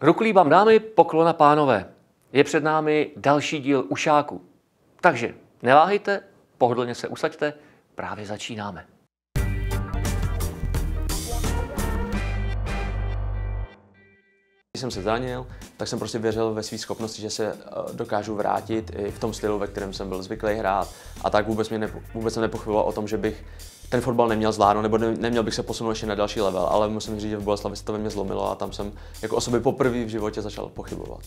Ruku vám dámy, poklona pánové. Je před námi další díl Ušáku. Takže neváhejte, pohodlně se usaďte, právě začínáme. Když jsem se zranil, tak jsem prostě věřil ve své schopnosti, že se eh, dokážu vrátit i v tom stylu, ve kterém jsem byl zvyklý hrát. A tak vůbec, mě nepo, vůbec jsem nepochyboval o tom, že bych ten fotbal neměl zvládnout, nebo ne, neměl bych se posunout ještě na další level, ale musím říct, že v Boleslavi se to ve mě zlomilo a tam jsem jako osoby poprvé v životě začal pochybovat.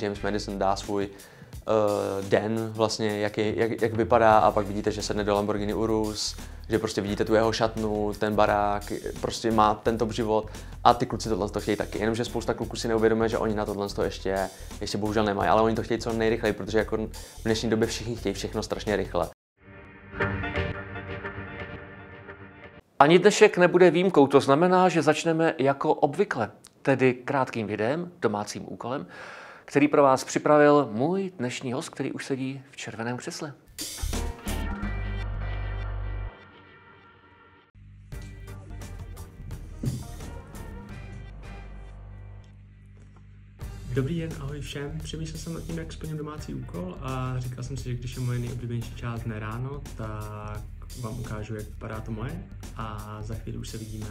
James Madison dá svůj uh, den vlastně, jak, je, jak, jak vypadá a pak vidíte, že sedne do Lamborghini Urus, že prostě vidíte tu jeho šatnu, ten barák, prostě má ten život a ty kluci tohle to chtějí taky, jenomže spousta kluků si neuvědomuje, že oni na tohle to ještě, ještě bohužel nemají, ale oni to chtějí co nejrychleji, protože jako v dnešní době všichni chtějí všechno strašně rychle. thank you ani dnešek nebude výjimkou, to znamená, že začneme jako obvykle, tedy krátkým videem, domácím úkolem, který pro vás připravil můj dnešní host, který už sedí v červeném křesle. Dobrý den, ahoj všem. Přemýšlel jsem nad tím, jak splním domácí úkol a říkal jsem si, že když je moje nejoblíbenější část ne ráno, tak vám ukážu, jak vypadá to moje a za chvíli už se vidíme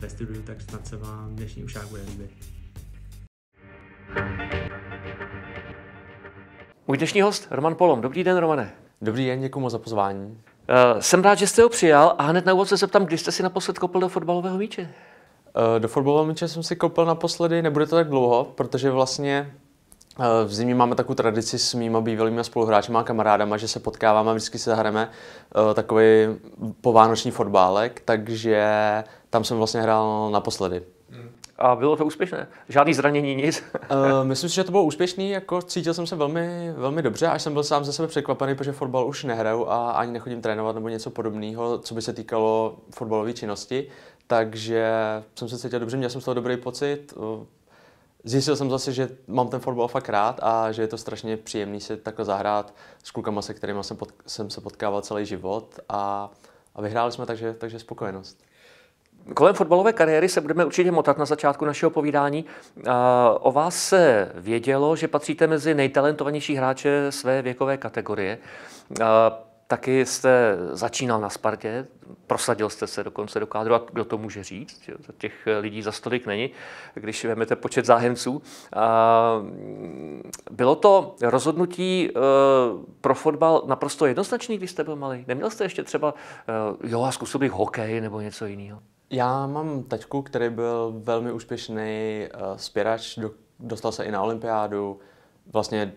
ve studiu, tak snad se vám dnešní ušák bude líbit. Můj dnešní host, Roman Polom. Dobrý den, Romane. Dobrý den, děkuji za pozvání. Uh, jsem rád, že jste ho přijal a hned na úvod se zeptám, kdy jste si naposled kopl do fotbalového míče? Uh, do fotbalového míče jsem si kopl naposledy, nebude to tak dlouho, protože vlastně Eh, v zimě máme takovou tradici s mýma bývalými spoluhráči a kamarádama, že se potkáváme a vždycky se zahrajeme eh, takový povánoční fotbálek, takže tam jsem vlastně hrál naposledy. Hmm. A bylo to úspěšné? Žádný zranění, nic? Eh, myslím si, že to bylo úspěšný, jako cítil jsem se velmi, velmi dobře, až jsem byl sám ze sebe překvapený, protože fotbal už nehraju a ani nechodím trénovat nebo něco podobného, co by se týkalo fotbalové činnosti. Takže jsem se cítil dobře, měl jsem z toho dobrý pocit, zjistil jsem zase, že mám ten fotbal fakt rád a že je to strašně příjemný si takhle zahrát s klukama, se kterými jsem, jsem se potkával celý život a, a vyhráli jsme, takže, takže spokojenost. Kolem fotbalové kariéry se budeme určitě motat na začátku našeho povídání. O vás se vědělo, že patříte mezi nejtalentovanější hráče své věkové kategorie. Taky jste začínal na Spartě, prosadil jste se dokonce do kádru a kdo to může říct, že těch eh, lidí za stolik není, když vezmete počet zájemců. Mm, bylo to rozhodnutí eh, pro fotbal naprosto jednoznačný, když jste byl malý? Neměl jste ještě třeba, eh, jo, a zkusil bych hokej nebo něco jiného? Já mám taťku, který byl velmi úspěšný spěrač, dostal se i na olympiádu, vlastně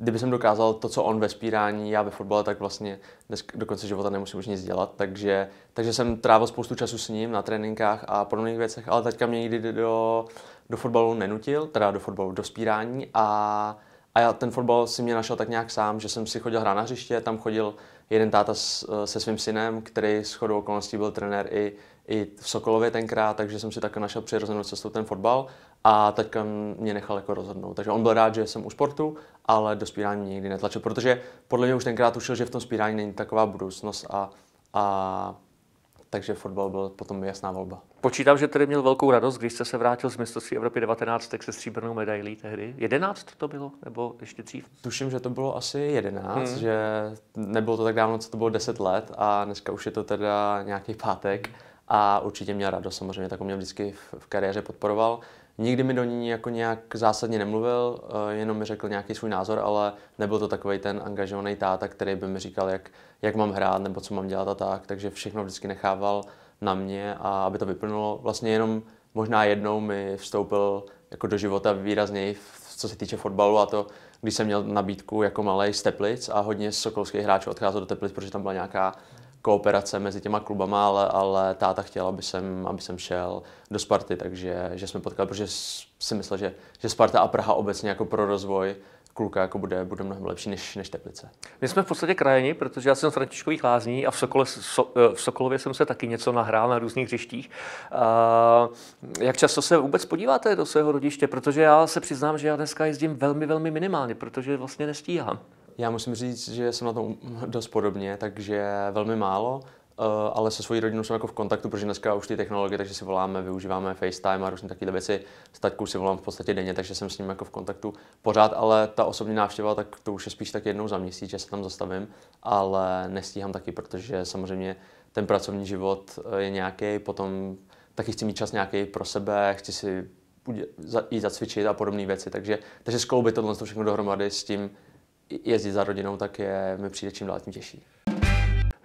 kdyby jsem dokázal to, co on ve spírání, já ve fotbale, tak vlastně dnes, do konce života nemusím už nic dělat. Takže, takže jsem trávil spoustu času s ním na tréninkách a podobných věcech, ale teďka mě nikdy do, do fotbalu nenutil, teda do fotbalu, do spírání a a já ten fotbal si mě našel tak nějak sám, že jsem si chodil hrát na hřiště, tam chodil jeden táta s, se svým synem, který s chodou okolností byl trenér i, i v Sokolově tenkrát, takže jsem si tak našel přirozenou cestou ten fotbal a teďka mě nechal jako rozhodnout. Takže on byl rád, že jsem u sportu, ale do spírání mě nikdy netlačil, protože podle mě už tenkrát ušel, že v tom spírání není taková budoucnost a, a takže fotbal byl potom jasná volba. Počítám, že tedy měl velkou radost, když jste se vrátil z mistrovství Evropy 19 se stříbrnou medailí tehdy. 11 to bylo, nebo ještě dřív? Tuším, že to bylo asi 11, hmm. že nebylo to tak dávno, co to bylo 10 let a dneska už je to teda nějaký pátek a určitě měl radost samozřejmě, tak on mě vždycky v, v kariéře podporoval. Nikdy mi do ní jako nějak zásadně nemluvil, eh, jenom mi řekl nějaký svůj názor, ale nebyl to takový ten angažovaný táta, který by mi říkal, jak, jak mám hrát nebo co mám dělat a tak, takže všechno vždycky nechával na mě a aby to vyplnulo. Vlastně jenom možná jednou mi vstoupil jako do života výrazněji, co se týče fotbalu a to, když jsem měl nabídku jako malý z Teplic a hodně sokolských hráčů odcházelo do Teplic, protože tam byla nějaká kooperace mezi těma klubama, ale, ale táta chtěl, aby jsem, aby jsem šel do Sparty, takže že jsme potkali, protože si myslel, že, že Sparta a Praha obecně jako pro rozvoj kluka jako bude, bude mnohem lepší než, než Teplice. My jsme v podstatě krajeni, protože já jsem z Františkových lázní a v, Sokole, so, eh, v Sokolově jsem se taky něco nahrál na různých hřištích. A, eh, jak často se vůbec podíváte do svého rodiště? Protože já se přiznám, že já dneska jezdím velmi, velmi minimálně, protože vlastně nestíhám. Já musím říct, že jsem na tom dost podobně, takže velmi málo, eh, ale se svojí rodinou jsem jako v kontaktu, protože dneska už ty technologie, takže si voláme, využíváme FaceTime a různé takové věci. S taťkou si volám v podstatě denně, takže jsem s ním jako v kontaktu pořád, ale ta osobní návštěva, tak to už je spíš tak jednou za měsíc, že se tam zastavím, ale nestíhám taky, protože samozřejmě ten pracovní život eh, je nějaký, potom taky chci mít čas nějaký pro sebe, chci si jít zacvičit a podobné věci, takže, takže skloubit tohle všechno dohromady s tím, jezdit za rodinou, tak je, mi přijde čím dál tím těžší.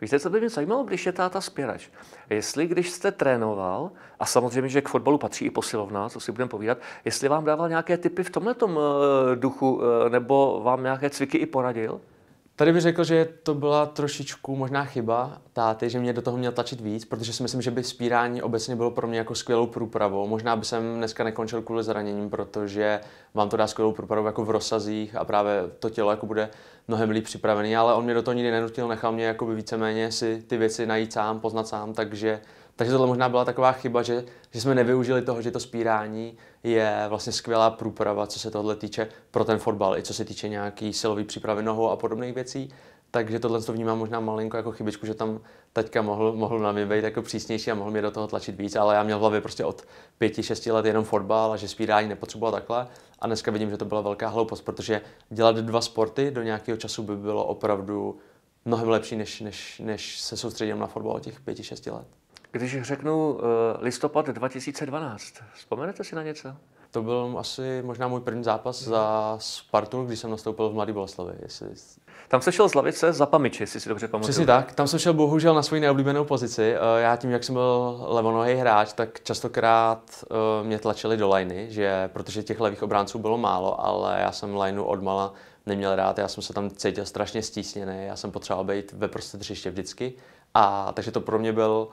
Víte, co by mě zajímalo, když je táta spěrač? Jestli, když jste trénoval, a samozřejmě, že k fotbalu patří i posilovna, co si budeme povídat, jestli vám dával nějaké typy v tomhle uh, eh, duchu, uh, nebo vám nějaké cviky i poradil? Tady bych řekl, že to byla trošičku možná chyba táty, že mě do toho měl tlačit víc, protože si myslím, že by spírání obecně bylo pro mě jako skvělou průpravou. Možná by jsem dneska nekončil kvůli zraněním, protože vám to dá skvělou průpravu jako v rozsazích a právě to tělo jako bude mnohem líp připravené, ale on mě do toho nikdy nenutil, nechal mě jako víceméně si ty věci najít sám, poznat sám, takže takže tohle možná byla taková chyba, že, že jsme nevyužili toho, že to spírání je vlastně skvělá průprava, co se tohle týče pro ten fotbal, i co se týče nějaký silový přípravy nohou a podobných věcí. Takže tohle to vnímám možná malinko jako chybičku, že tam teďka mohl, mohl na mě být jako přísnější a mohl mě do toho tlačit víc, ale já měl v hlavě prostě od pěti, šesti let jenom fotbal a že spírání nepotřeboval takhle. A dneska vidím, že to byla velká hloupost, protože dělat dva sporty do nějakého času by bylo opravdu mnohem lepší, než, než, než se soustředím na fotbal od těch pěti, šesti let. Když řeknu eh, listopad 2012, vzpomenete si na něco? To byl asi možná můj první zápas hmm. za Spartu, když jsem nastoupil v Mladý Boleslavě. Jestli... Tam se šel z lavice za pamiči, jestli si dobře pamatuju. Přesně tak, tam jsem šel bohužel na svoji neoblíbenou pozici. Eh, já tím, jak jsem byl levonohý hráč, tak častokrát eh, mě tlačili do lajny, že, protože těch levých obránců bylo málo, ale já jsem lajnu odmala neměl rád, já jsem se tam cítil strašně stísněný, já jsem potřeboval být ve prostě hřiště vždycky. A takže to pro mě byl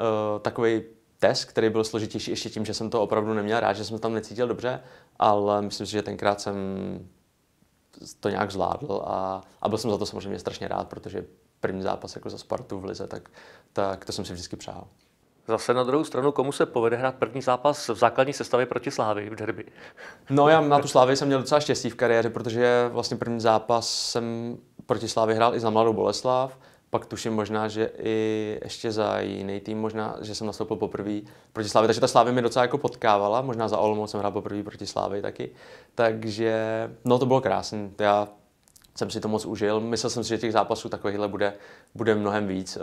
uh, eh, takový test, který byl složitější ještě tím, že jsem to opravdu neměl rád, že jsem tam necítil dobře, ale myslím si, že tenkrát jsem to nějak zvládl a, a byl jsem za to samozřejmě strašně rád, protože první zápas jako za Spartu v Lize, tak, tak to jsem si vždycky přál. Zase na druhou stranu, komu se povede hrát první zápas v základní sestavě proti Slávy v derby? No já na tu Slávy jsem měl docela štěstí v kariéře, protože vlastně první zápas jsem proti Slávy hrál i za Mladou Boleslav pak tuším možná, že i ještě za jiný tým, možná, že jsem nastoupil poprvé proti Slávě, takže ta Slávě mě docela jako potkávala, možná za Olomouc jsem hrál poprvé proti Slávě taky, takže no to bylo krásné, já jsem si to moc užil. Myslel jsem si, že těch zápasů takovýchhle bude, bude mnohem víc. Eh,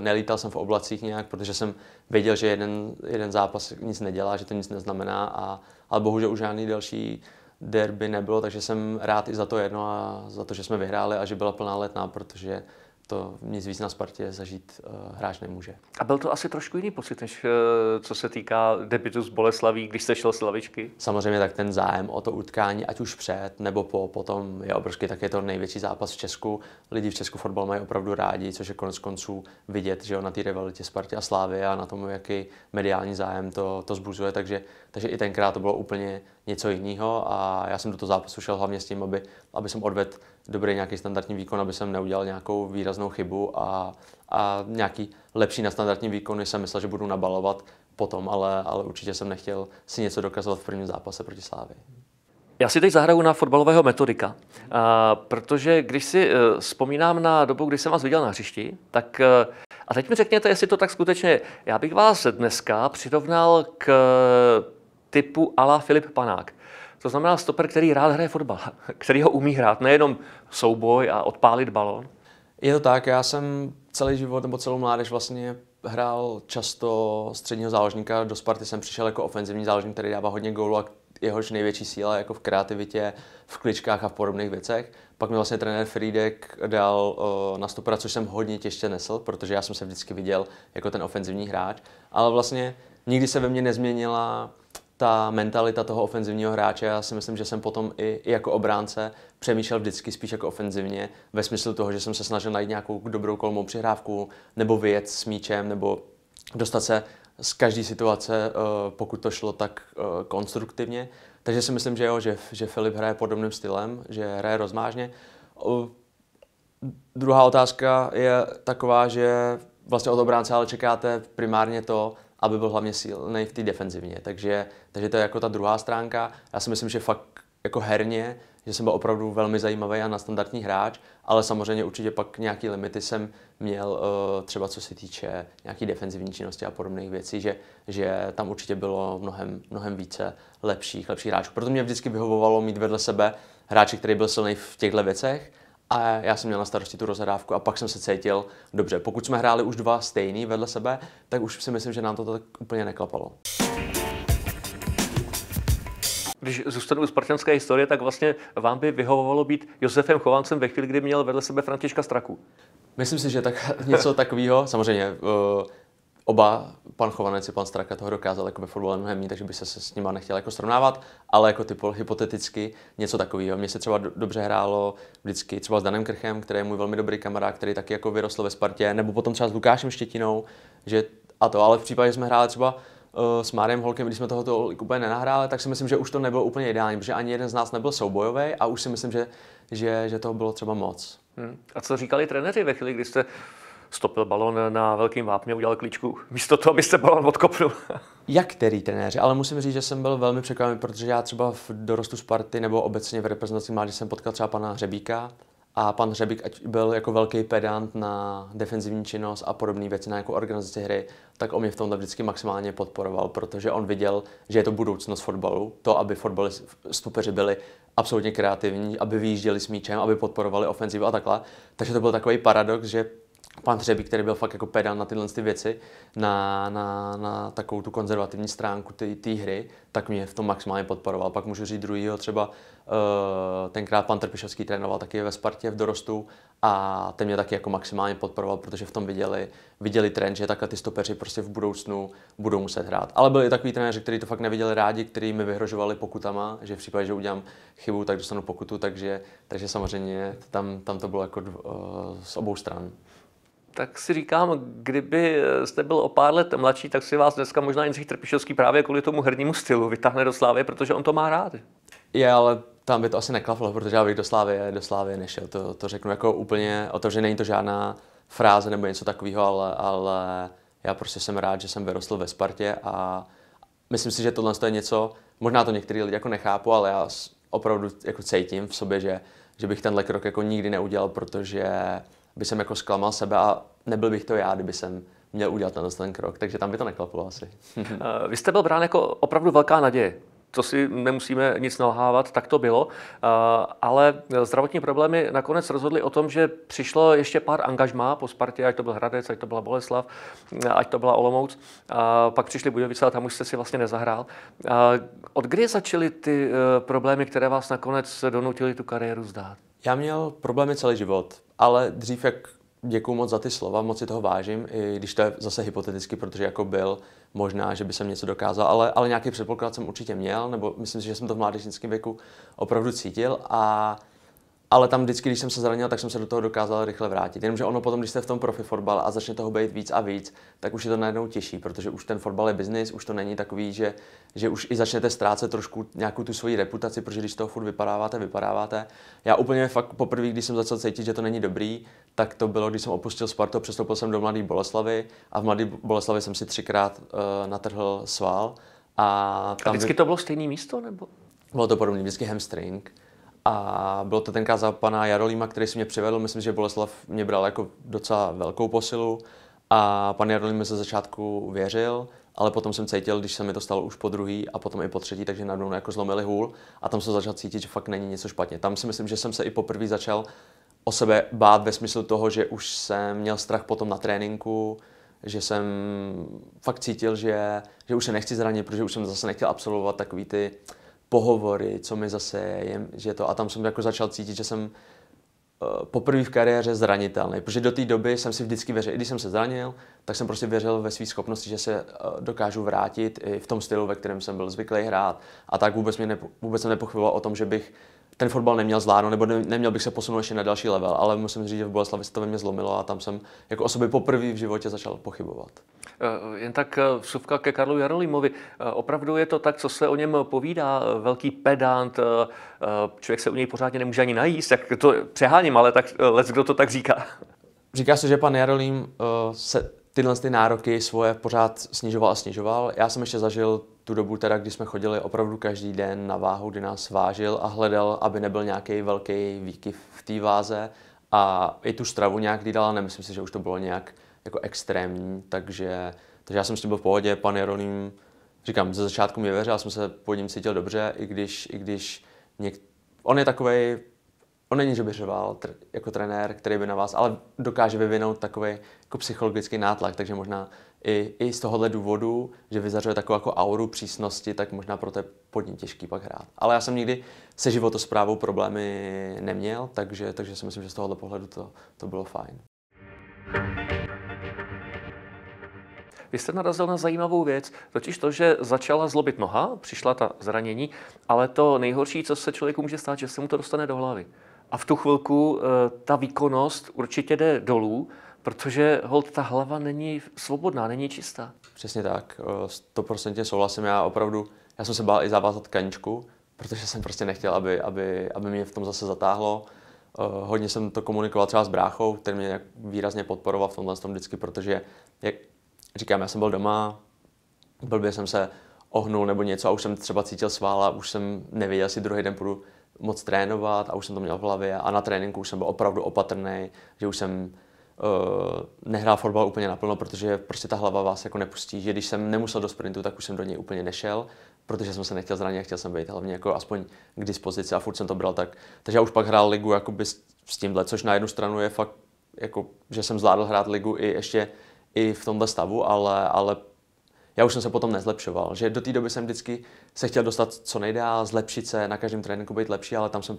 nelítal jsem v oblacích nějak, protože jsem věděl, že jeden, jeden zápas nic nedělá, že to nic neznamená, a, ale bohužel už žádný další derby nebylo, takže jsem rád i za to jedno a za to, že jsme vyhráli a že byla plná letná, protože to nic víc na Spartě zažít eh, hráč nemůže. A byl to asi trošku jiný pocit, než eh, co se týká debitu z Boleslaví, když jste šel z lavičky? Samozřejmě tak ten zájem o to utkání, ať už před nebo po, potom je obrovský, tak je to největší zápas v Česku. Lidi v Česku fotbal mají opravdu rádi, což je konec konců vidět, že jo, na té rivalitě Spartě a Slávy a na tom, jaký mediální zájem to, to zbuzuje, takže, takže i tenkrát to bylo úplně něco jiného a já jsem do toho zápasu šel hlavně s tím, aby, aby jsem odvedl dobrý nějaký standardní výkon, aby jsem neudělal nějakou výraznou chybu a, a nějaký lepší na standardní výkon, jsem myslel, že budu nabalovat potom, ale, ale určitě jsem nechtěl si něco dokazovat v prvním zápase proti Slávy. Já si teď zahraju na fotbalového metodika, protože když si e, vzpomínám na dobu, kdy jsem vás viděl na hřišti, tak e, a teď mi řekněte, jestli to tak skutečně. Já bych vás dneska přirovnal k typu ala Filip Panák. To znamená stoper, který rád hraje fotbal, který ho umí hrát, nejenom souboj a odpálit balon. Je to tak, já jsem celý život nebo celou mládež vlastně hrál často středního záložníka, do Sparty jsem přišel jako ofenzivní záložník, který dává hodně gólu a jehož největší síla jako v kreativitě, v kličkách a v podobných věcech. Pak mi vlastně trenér Friedek dal eh, na stopera, což jsem hodně těžce nesl, protože já jsem se vždycky viděl jako ten ofenzivní hráč, ale vlastně nikdy se ve mně nezměnila ta mentalita toho ofenzivního hráče, já si myslím, že jsem potom i, i jako obránce přemýšlel vždycky spíš jako ofenzivně, ve smyslu toho, že jsem se snažil najít nějakou dobrou kolmou přihrávku, nebo vyjet s míčem, nebo dostat se z každé situace, eh, pokud to šlo tak eh, konstruktivně. Takže si myslím, že jo, že, že Filip hraje podobným stylem, že hraje rozmážně. Druhá otázka je taková, že vlastně od obránce ale čekáte primárně to, aby byl hlavně silný v té defenzivně. Takže, takže to je jako ta druhá stránka. Já si myslím, že fakt jako herně, že jsem byl opravdu velmi zajímavý a nadstandardní hráč, ale samozřejmě určitě pak nějaké limity jsem měl eh, třeba co se týče nějaký defenzivní činnosti a podobných věcí, že, že tam určitě bylo mnohem, mnohem více lepších, lepších hráčů. Proto mě vždycky vyhovovalo mít vedle sebe hráče, který byl silný v těchto věcech a já jsem měl na starosti tu rozhrávku a pak jsem se cítil dobře. Pokud jsme hráli už dva stejný vedle sebe, tak už si myslím, že nám to tak úplně neklapalo. Když zůstanu u spartanské historie, tak vlastně vám by vyhovovalo být Josefem Chovancem ve chvíli, kdy měl vedle sebe Františka Straku. Myslím si, že tak, něco takového, samozřejmě eh, oba, pan Chovanec i pan Straka, toho dokázali jako ve fotbale mnohem takže by se, s nima nechtěl jako srovnávat, ale jako typu hypoteticky něco takového. Mně se třeba dobře hrálo vždycky třeba s Danem Krchem, který je můj velmi dobrý kamarád, který taky jako vyrostl ve Spartě, nebo potom třeba s Lukášem Štětinou, že a to, ale v případě, že jsme hráli třeba eh, s Márem Holkem, když jsme tohoto úplně nenahráli, tak si myslím, že už to nebylo úplně ideální, protože ani jeden z nás nebyl soubojový a už si myslím, že, že, že toho bylo třeba moc. Hmm. A co říkali trenéři ve chvíli, kdy jste stopil balon na velkým vápně, udělal klíčku, místo toho, aby se balon odkopnul. Jak který trenéři? Ale musím říct, že jsem byl velmi překvapen, protože já třeba v dorostu Sparty nebo obecně v reprezentaci mládeže jsem potkal třeba pana Hřebíka, a pan Hřebík ať byl jako velký pedant na defenzivní činnost a podobné věci na jako organizaci hry, tak on mě v tom vždycky maximálně podporoval, protože on viděl, že je to budoucnost fotbalu, to, aby stupeři byli absolutně kreativní, aby vyjížděli s míčem, aby podporovali ofenzivu a takhle. Takže to byl takový paradox, že pan Třebík, který byl fakt jako pedál na tyhle ty věci, na, na, na takovou tu konzervativní stránku té hry, tak mě v tom maximálně podporoval. Pak můžu říct druhýho, třeba eh, tenkrát pan Trpišovský trénoval taky ve Spartě v dorostu a ten mě taky jako maximálně podporoval, protože v tom viděli, viděli trend, že takhle ty stopeři prostě v budoucnu budou muset hrát. Ale byli i takový trenéři, kteří to fakt neviděli rádi, kteří mi vyhrožovali pokutama, že v případě, že udělám chybu, tak dostanu pokutu, takže, takže samozřejmě tam, tam to bylo jako uh, z obou stran tak si říkám, kdyby eh, jste byl o pár let mladší, tak si vás dneska možná Jindřich Trpišovský právě kvůli tomu hernímu stylu vytáhne do Slávy, protože on to má rád. Je, ale tam by to asi neklaflo, protože já bych do slávy do slávy nešel. To, to řeknu jako úplně že není to žádná fráze nebo něco takového, ale, ale já prostě jsem rád, že jsem vyrostl ve Spartě a myslím si, že tohle je něco, možná to některý lidi jako nechápu, ale já opravdu jako cítím v sobě, že, že bych tenhle krok jako nikdy neudělal, protože by jsem jako zklamal sebe a nebyl bych to já, kdyby jsem měl udělat ten, ten krok. Takže tam by to neklaplo asi. Eh, vy jste byl brán jako opravdu velká naděje to si nemusíme nic nalhávat, tak to bylo. Eh, ale zdravotní problémy nakonec rozhodly o tom, že přišlo ještě pár angažmá po Spartě, ať to byl Hradec, ať to byla Boleslav, eh, ať to byla Olomouc. A pak přišli Budovice a tam už jste si vlastně nezahrál. A od kdy začaly ty problémy, které vás nakonec donutily tu kariéru zdát? Já měl problémy celý život. Ale dřív, jak děkuju moc za ty slova, moc si toho vážím, i když to je zase hypoteticky, protože jako byl, možná, že by jsem něco dokázal, ale, ale nějaký předpoklad jsem určitě měl, nebo myslím si, že jsem to v mládežnickém věku opravdu cítil a ale tam vždycky, když jsem se zranil, tak jsem se do toho dokázal rychle vrátit. Jenomže ono potom, když jste v tom profi fotbal a začne toho být víc a víc, tak už je to najednou těžší, protože už ten fotbal je biznis, už to není takový, že, že už i začnete ztrácet trošku nějakou tu svoji reputaci, protože když z toho furt vypadáváte, vypadáváte. Já úplně fakt poprvé, když jsem začal cítit, že to není dobrý, tak to bylo, když jsem opustil Spartu, přestoupil jsem do Mladé Boleslavy a v Mladé Boleslavi jsem si třikrát uh, natrhl sval. A, tam a vždycky to bylo stejné místo? nebo? Bylo to podobné, vždycky hamstring. A bylo to tenkrát za pana Jarolíma, který si mě přivedl. Myslím, že Boleslav mě bral jako docela velkou posilu. A pan Jarolím mi ze začátku věřil, ale potom jsem cítil, když se mi to stalo už po druhý a potom i po třetí, takže najednou jako zlomili hůl a tam jsem začal cítit, že fakt není něco špatně. Tam si myslím, že jsem se i poprvé začal o sebe bát ve smyslu toho, že už jsem měl strach potom na tréninku, že jsem fakt cítil, že, že už se nechci zranit, protože už jsem zase nechtěl absolvovat takový ty pohovory, co mi zase je, že to. A tam jsem jako začal cítit, že jsem eh, poprvé v kariéře zranitelný, protože do té doby jsem si vždycky věřil, i když jsem se zranil, tak jsem prostě věřil ve své schopnosti, že se eh, dokážu vrátit i v tom stylu, ve kterém jsem byl zvyklý hrát a tak vůbec, mě nepo, vůbec jsem nepochyboval o tom, že bych ten fotbal neměl zvládnout, nebo ne, neměl bych se posunout ještě na další level, ale musím říct, že v Boleslavi se to ve mě zlomilo a tam jsem jako osoby poprvé v životě začal pochybovat. Eh, jen tak eh, vsuvka ke Karlu Jarolímovi. Eh, opravdu je to tak, co se o něm povídá, velký pedant, člověk se u něj pořádně nemůže ani najíst, tak to přeháním, ale tak let, kdo to tak říká. Říká se, že pan Jarolím se tyhle ty nároky svoje pořád snižoval a snižoval. Já jsem ještě zažil tu dobu teda, kdy jsme chodili opravdu každý den na váhu, kdy nás vážil a hledal, aby nebyl nějaký velký výkyv v té váze a i tu stravu nějak hlídala, nemyslím si, že už to bylo nějak jako extrémní, takže, takže já jsem s tím byl v pohodě, pan Jeroným, říkám, ze začátku mě věřil, já jsem se po ním cítil dobře, i když, i když něk... on je takový, on není, že by řval tr... jako trenér, který by na vás, ale dokáže vyvinout takový jako psychologický nátlak, takže možná i, i z tohohle důvodu, že vyzařuje takovou jako auru přísnosti, tak možná pro to je pod ní těžký pak hrát. Ale já jsem nikdy se životosprávou problémy neměl, takže, takže si myslím, že z tohohle pohledu to, to bylo fajn. Vy jste narazil na zajímavou věc, totiž to, že začala zlobit noha, přišla ta zranění, ale to nejhorší, co se člověku může stát, že se mu to dostane do hlavy. A v tu chvilku eh, ta výkonnost určitě jde dolů protože hold ta hlava není svobodná, není čistá. Přesně tak, 100% eh, souhlasím. Já opravdu, já jsem se bál i zavázat kaničku, protože jsem prostě nechtěl, aby, aby, aby mě v tom zase zatáhlo. Eh, hodně jsem to komunikoval třeba s bráchou, který mě výrazně podporoval v tomhle tom vždycky, protože, jak říkám, já jsem byl doma, blbě jsem se ohnul nebo něco a už jsem třeba cítil svála, už jsem nevěděl, jestli druhý den půjdu moc trénovat a už jsem to měl v hlavě a na tréninku už jsem byl opravdu opatrný, že už jsem Eh, nehrál fotbal úplně naplno, protože prostě ta hlava vás jako nepustí, že když jsem nemusel do sprintu, tak už jsem do něj úplně nešel, protože jsem se nechtěl zranit a chtěl jsem být hlavně jako aspoň k dispozici a furt jsem to bral tak. Takže já už pak hrál ligu jakoby s, s tímhle, což na jednu stranu je fakt, jako, že jsem zvládl hrát ligu i ještě i v tomhle stavu, ale, ale já už jsem se potom nezlepšoval, že do té doby jsem vždycky se chtěl dostat co nejdál, zlepšit se, na každém tréninku být lepší, ale tam, jsem,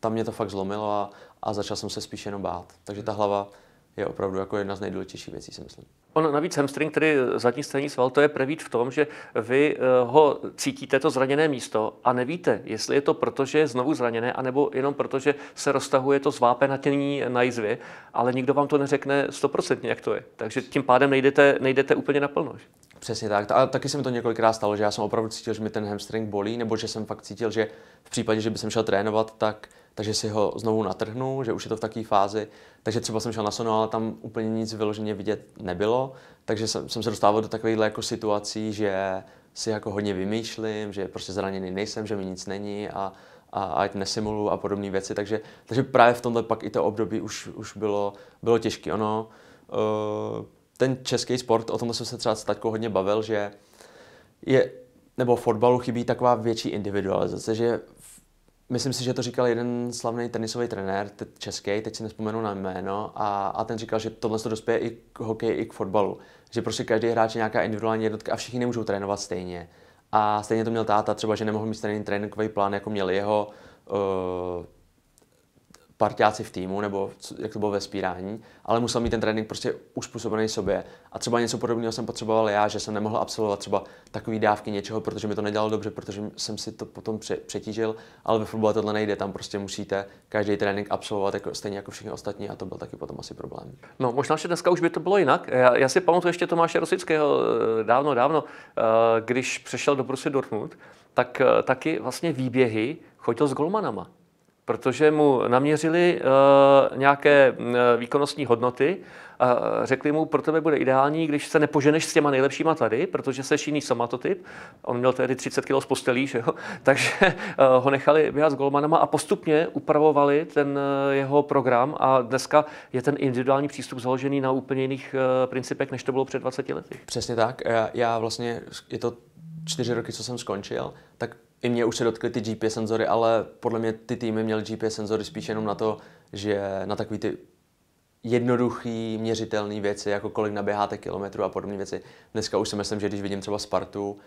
tam mě to fakt zlomilo a, a začal jsem se spíš jenom bát. Takže ta hlava je opravdu jako jedna z nejdůležitějších věcí, si myslím. On navíc hamstring, tedy zadní stranní sval, to je prevít v tom, že vy eh, ho cítíte to zraněné místo a nevíte, jestli je to proto, že je znovu zraněné, anebo jenom proto, že se roztahuje to zvápenatění na jizvě, ale nikdo vám to neřekne stoprocentně, jak to je. Takže tím pádem nejdete, nejdete úplně naplno. Přesně tak. A taky se mi to několikrát stalo, že já jsem opravdu cítil, že mi ten hamstring bolí, nebo že jsem fakt cítil, že v případě, že bych šel trénovat, tak takže si ho znovu natrhnu, že už je to v takové fázi. Takže třeba jsem šel na Sono, ale tam úplně nic vyloženě vidět nebylo, takže jsem, jsem se dostával do takových jako situací, že si jako hodně vymýšlím, že prostě zraněný nejsem, že mi nic není a, a, ať nesimuluju a podobné věci. Takže, takže právě v tomhle pak i to období už, už bylo, bylo těžké. Ono, uh, ten český sport, o tom jsem se třeba s taťkou hodně bavil, že je, nebo v fotbalu chybí taková větší individualizace, že myslím si, že to říkal jeden slavný tenisový trenér, teď český, teď si nespomenu na jméno, a, a ten říkal, že tohle to dospěje i k hokeji, i k fotbalu. Že prostě každý hráč je nějaká individuální jednotka a všichni nemůžou trénovat stejně. A stejně to měl táta, třeba, že nemohl mít stejný tréninkový plán, jako měl jeho uh, partiáci v týmu, nebo jak to bylo ve spírání, ale musel mít ten trénink prostě uspůsobený sobě. A třeba něco podobného jsem potřeboval já, že jsem nemohl absolvovat třeba takové dávky něčeho, protože mi to nedělalo dobře, protože jsem si to potom přetížil, ale ve fotbale tohle nejde, tam prostě musíte každý trénink absolvovat jako, stejně jako všichni ostatní a to byl taky potom asi problém. No, možná, že dneska už by to bylo jinak. Já, já si pamatuju ještě Tomáše Rosického eh, dávno, dávno, eh, když přešel do Brusy Dortmund, tak eh, taky vlastně výběhy chodil s golmanama protože mu naměřili uh, nějaké uh, výkonnostní hodnoty a řekli mu, pro tebe bude ideální, když se nepoženeš s těma nejlepšíma tady, protože jsi jiný somatotyp. On měl tehdy 30 kg z postelí, že jo? takže uh, ho nechali běhat s golmanama a postupně upravovali ten jeho program a dneska je ten individuální přístup založený na úplně jiných principech, než to bylo před 20 lety. Přesně tak. Já vlastně, je to čtyři roky, co jsem skončil, tak i mě už se dotkly ty GPS senzory, ale podle mě ty týmy měly GPS senzory spíš jenom na to, že na takový ty jednoduchý, měřitelné věci, jako kolik naběháte kilometrů a podobné věci. Dneska už si myslím, že když vidím třeba Spartu,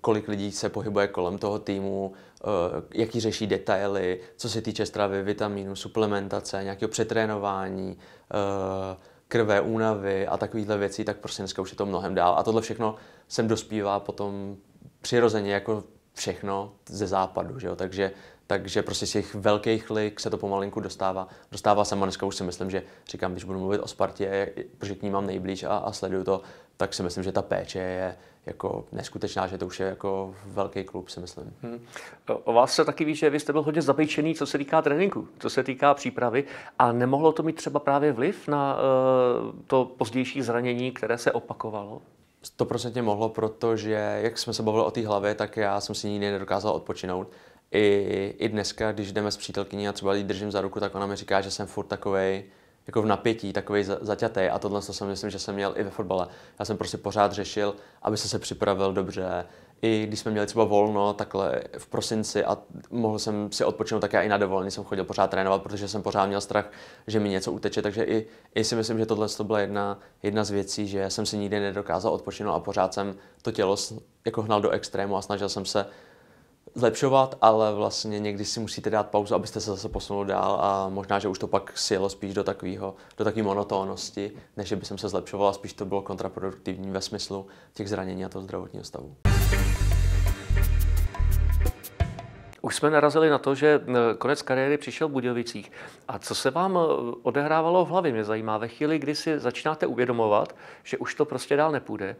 kolik lidí se pohybuje kolem toho týmu, eh, jaký řeší detaily, co se týče stravy, vitamínů, suplementace, nějakého přetrénování, eh, krve, únavy a takovýchhle věcí, tak prostě dneska už je to mnohem dál. A tohle všechno sem dospívá potom přirozeně jako všechno ze západu, že jo? Takže, takže prostě z těch velkých lik se to pomalinku dostává. Dostává se. a dneska už si myslím, že říkám, když budu mluvit o Spartě, protože k ní mám nejblíž a, a sleduju to, tak si myslím, že ta péče je jako neskutečná, že to už je jako velký klub, si myslím. Hmm. O vás se taky ví, že vy jste byl hodně zabejčený, co se týká tréninku, co se týká přípravy a nemohlo to mít třeba právě vliv na uh, to pozdější zranění, které se opakovalo? stoprocentně mohlo, protože jak jsme se bavili o té hlavě, tak já jsem si nikdy nedokázal odpočinout. I, I dneska, když jdeme s přítelkyní a třeba ji držím za ruku, tak ona mi říká, že jsem furt takovej, jako v napětí, takový zaťatý a tohle to jsem myslím, že jsem měl i ve fotbale. Já jsem prostě pořád řešil, aby se se připravil dobře, i když jsme měli třeba volno takhle v prosinci a mohl jsem si odpočinout, také i na dovolení, jsem chodil pořád trénovat, protože jsem pořád měl strach, že mi něco uteče, takže i, i si myslím, že tohle to byla jedna, jedna z věcí, že jsem si nikdy nedokázal odpočinout a pořád jsem to tělo jako hnal do extrému a snažil jsem se zlepšovat, ale vlastně někdy si musíte dát pauzu, abyste se zase posunuli dál a možná, že už to pak sjelo spíš do takového, do takové monotónnosti, než by jsem se zlepšoval, spíš to bylo kontraproduktivní ve smyslu těch zranění a toho zdravotního stavu. Už jsme narazili na to, že eh, konec kariéry přišel v Budějovicích. A co se vám eh, odehrávalo v hlavě, mě zajímá, ve chvíli, kdy si začínáte uvědomovat, že už to prostě dál nepůjde.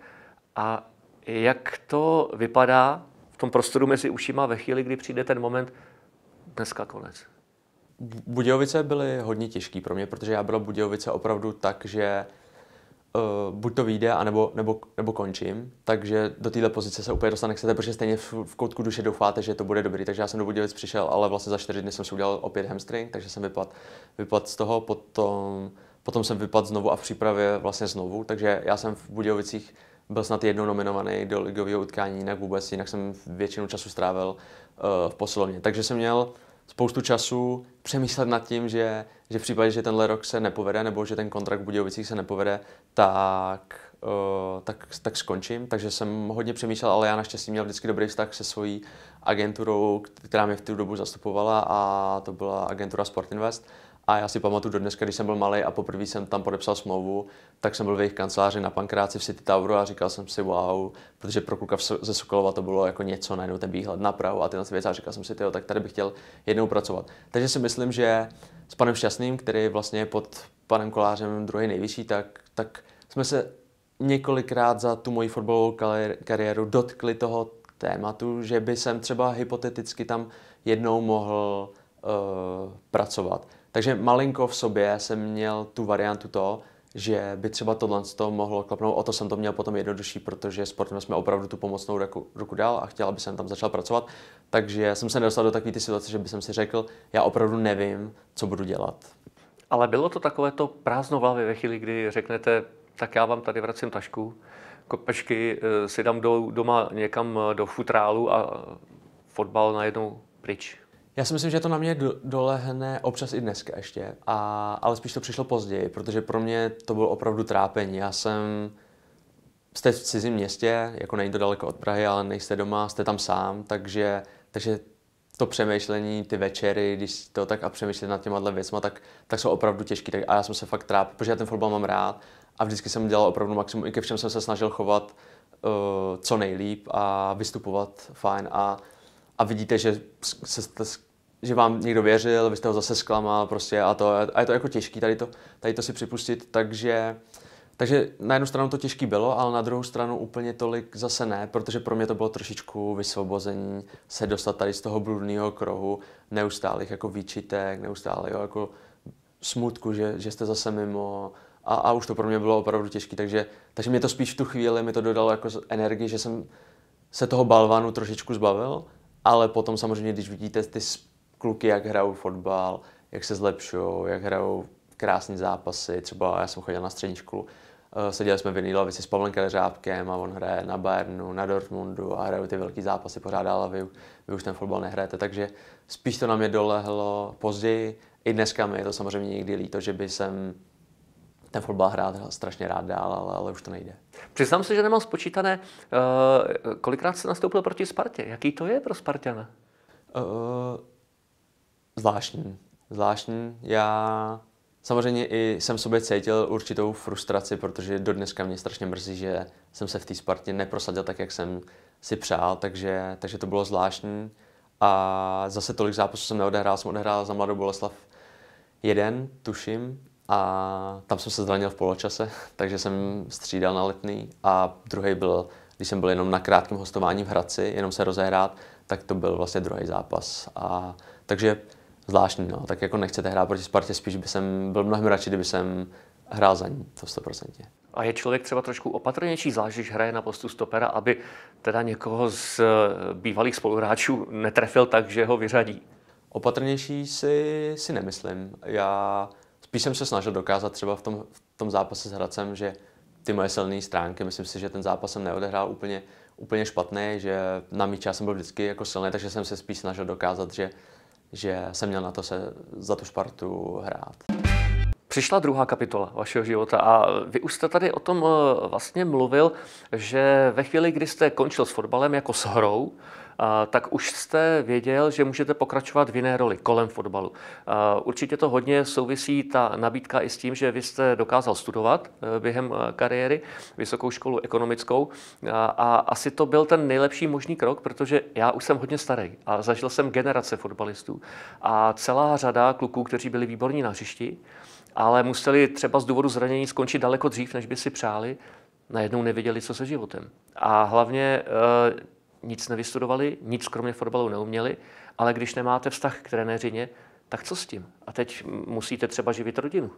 A jak to vypadá v tom prostoru mezi ušima ve chvíli, kdy přijde ten moment, dneska konec? Budějovice byly hodně těžký pro mě, protože já byla Budějovice opravdu tak, že uh, buď to vyjde, anebo, nebo, nebo končím. Takže do téhle pozice se úplně dostane, chcete, protože stejně v, v koutku duše doufáte, že to bude dobrý. Takže já jsem do Budějovic přišel, ale vlastně za čtyři dny jsem si udělal opět hamstring, takže jsem vypad, vypad z toho, potom, potom jsem vypad znovu a v přípravě vlastně znovu. Takže já jsem v Budějovicích byl snad jednou nominovaný do ligového utkání, jinak vůbec, jinak jsem většinu času strávil uh, v posilovně. Takže jsem měl spoustu času přemýšlet nad tím, že, že v případě, že tenhle rok se nepovede nebo že ten kontrakt v Budějovicích se nepovede, tak, uh, tak, tak skončím. Takže jsem hodně přemýšlel, ale já naštěstí měl vždycky dobrý vztah se svojí agenturou, která mě v tu dobu zastupovala a to byla agentura Sport Invest. Uh, a já si pamatuju do dneska, když jsem byl malý a poprvé jsem tam podepsal smlouvu, tak jsem byl v jejich kanceláři na Pankráci v City Toweru a říkal jsem si wow, protože pro kluka ze Sokolova to bylo jako něco, najednou ten výhled na Prahu a tyhle věci a říkal jsem si, tyjo, tak tady bych chtěl jednou pracovat. Takže si myslím, že s panem Šťastným, který vlastně je pod panem Kolářem druhý nejvyšší, tak, tak jsme se několikrát za tu moji fotbalovou kariéru dotkli toho tématu, že by jsem třeba hypoteticky tam jednou mohl uh, pracovat. Takže malinko v sobě jsem měl tu variantu to, že by třeba tohle to mohlo klapnout. O to jsem to měl potom jednodušší, protože sportem jsme opravdu tu pomocnou ruku, ruku dal a chtěl, aby jsem tam začal pracovat. Takže jsem se nedostal do takové ty situace, že bych si řekl, já opravdu nevím, co budu dělat. Ale bylo to takové to prázdno v ve chvíli, kdy řeknete, tak já vám tady vracím tašku, kopečky eh, si dám do, doma někam eh, do futrálu a fotbal najednou pryč. Já si myslím, že to na mě dolehne občas i dneska ještě, a, ale spíš to přišlo později, protože pro mě to bylo opravdu trápení. Já jsem jste v cizím městě, jako není to daleko od Prahy, ale nejste doma, jste tam sám, takže, takže to přemýšlení, ty večery, když to tak a přemýšlet nad těma věcma, tak, tak jsou opravdu těžký. Tak, a já jsem se fakt trápil, protože já ten fotbal mám rád a vždycky jsem dělal opravdu maximum, i ke všem jsem se snažil chovat uh, co nejlíp a vystupovat fajn a, a vidíte, že se, že vám někdo věřil, vy jste ho zase zklamal prostě a, to, a je to jako těžký tady to, tady to si připustit, takže, takže na jednu stranu to těžký bylo, ale na druhou stranu úplně tolik zase ne, protože pro mě to bylo trošičku vysvobození se dostat tady z toho bludného krohu, neustálých jako výčitek, neustálého jako smutku, že, že jste zase mimo a, a už to pro mě bylo opravdu těžké, takže, takže mě to spíš v tu chvíli mi to dodalo jako energii, že jsem se toho balvanu trošičku zbavil, ale potom samozřejmě, když vidíte ty kluky, jak hrajou fotbal, jak se zlepšují, jak hrajou krásné zápasy. Třeba já jsem chodil na střední školu, eh, seděli jsme v jedné lavici s Pavlem Keleřábkem a on hraje na Bayernu, na Dortmundu a hrajou ty velké zápasy pořád, ale vy, vy už ten fotbal nehrajete. Takže spíš to na mě dolehlo později. I dneska mi je to samozřejmě někdy líto, že by jsem ten fotbal hrát strašně rád dál, ale, ale už to nejde. Přiznám se, že nemám spočítané, eh, kolikrát se nastoupil proti Spartě. Jaký to je pro Spartěna? Uh, eh, zvláštní. Zvláštní. Já samozřejmě i jsem sobě cítil určitou frustraci, protože do dneska mě strašně mrzí, že jsem se v té Spartě neprosadil tak, jak jsem si přál, takže, takže to bylo zvláštní. A zase tolik zápasů jsem neodehrál, jsem odehrál za Mladou Boleslav jeden, tuším, a tam jsem se zranil v poločase, takže jsem střídal na letný a druhý byl, když jsem byl jenom na krátkém hostování v Hradci, jenom se rozehrát, tak to byl vlastně druhý zápas. A, takže zvláštní, no. tak jako nechcete hrát proti Spartě, spíš by jsem byl mnohem radši, kdyby jsem hrál za ní, to 100%. A je člověk třeba trošku opatrnější, zvlášť když hraje na postu stopera, aby teda někoho z eh, bývalých spoluhráčů netrefil tak, že ho vyřadí? Opatrnější si, si nemyslím. Já spíš jsem se snažil dokázat třeba v tom, v tom zápase s Hradcem, že ty moje silné stránky, myslím si, že ten zápas jsem neodehrál úplně, úplně špatný, že na míč jsem byl vždycky jako silný, takže jsem se spíš snažil dokázat, že že jsem měl na to se za tu Spartu hrát. Přišla druhá kapitola vašeho života a vy už jste tady o tom eh, vlastně mluvil, že ve chvíli, kdy jste končil s fotbalem jako s hrou, eh, tak už jste věděl, že můžete pokračovat v jiné roli kolem fotbalu. Eh, určitě to hodně souvisí ta nabídka i s tím, že vy jste dokázal studovat během kariéry, vysokou školu ekonomickou a asi to byl ten nejlepší možný krok, protože já už jsem hodně starý a zažil jsem generace fotbalistů a celá řada kluků, kteří byli výborní na hřišti, ale museli třeba z důvodu zranění skončit daleko dřív, než by si přáli, najednou nevěděli, co se životem. A hlavně e, nic nevystudovali, nic kromě fotbalu neuměli, ale když nemáte vztah k trenéřině, tak co s tím? A teď musíte třeba živit rodinu.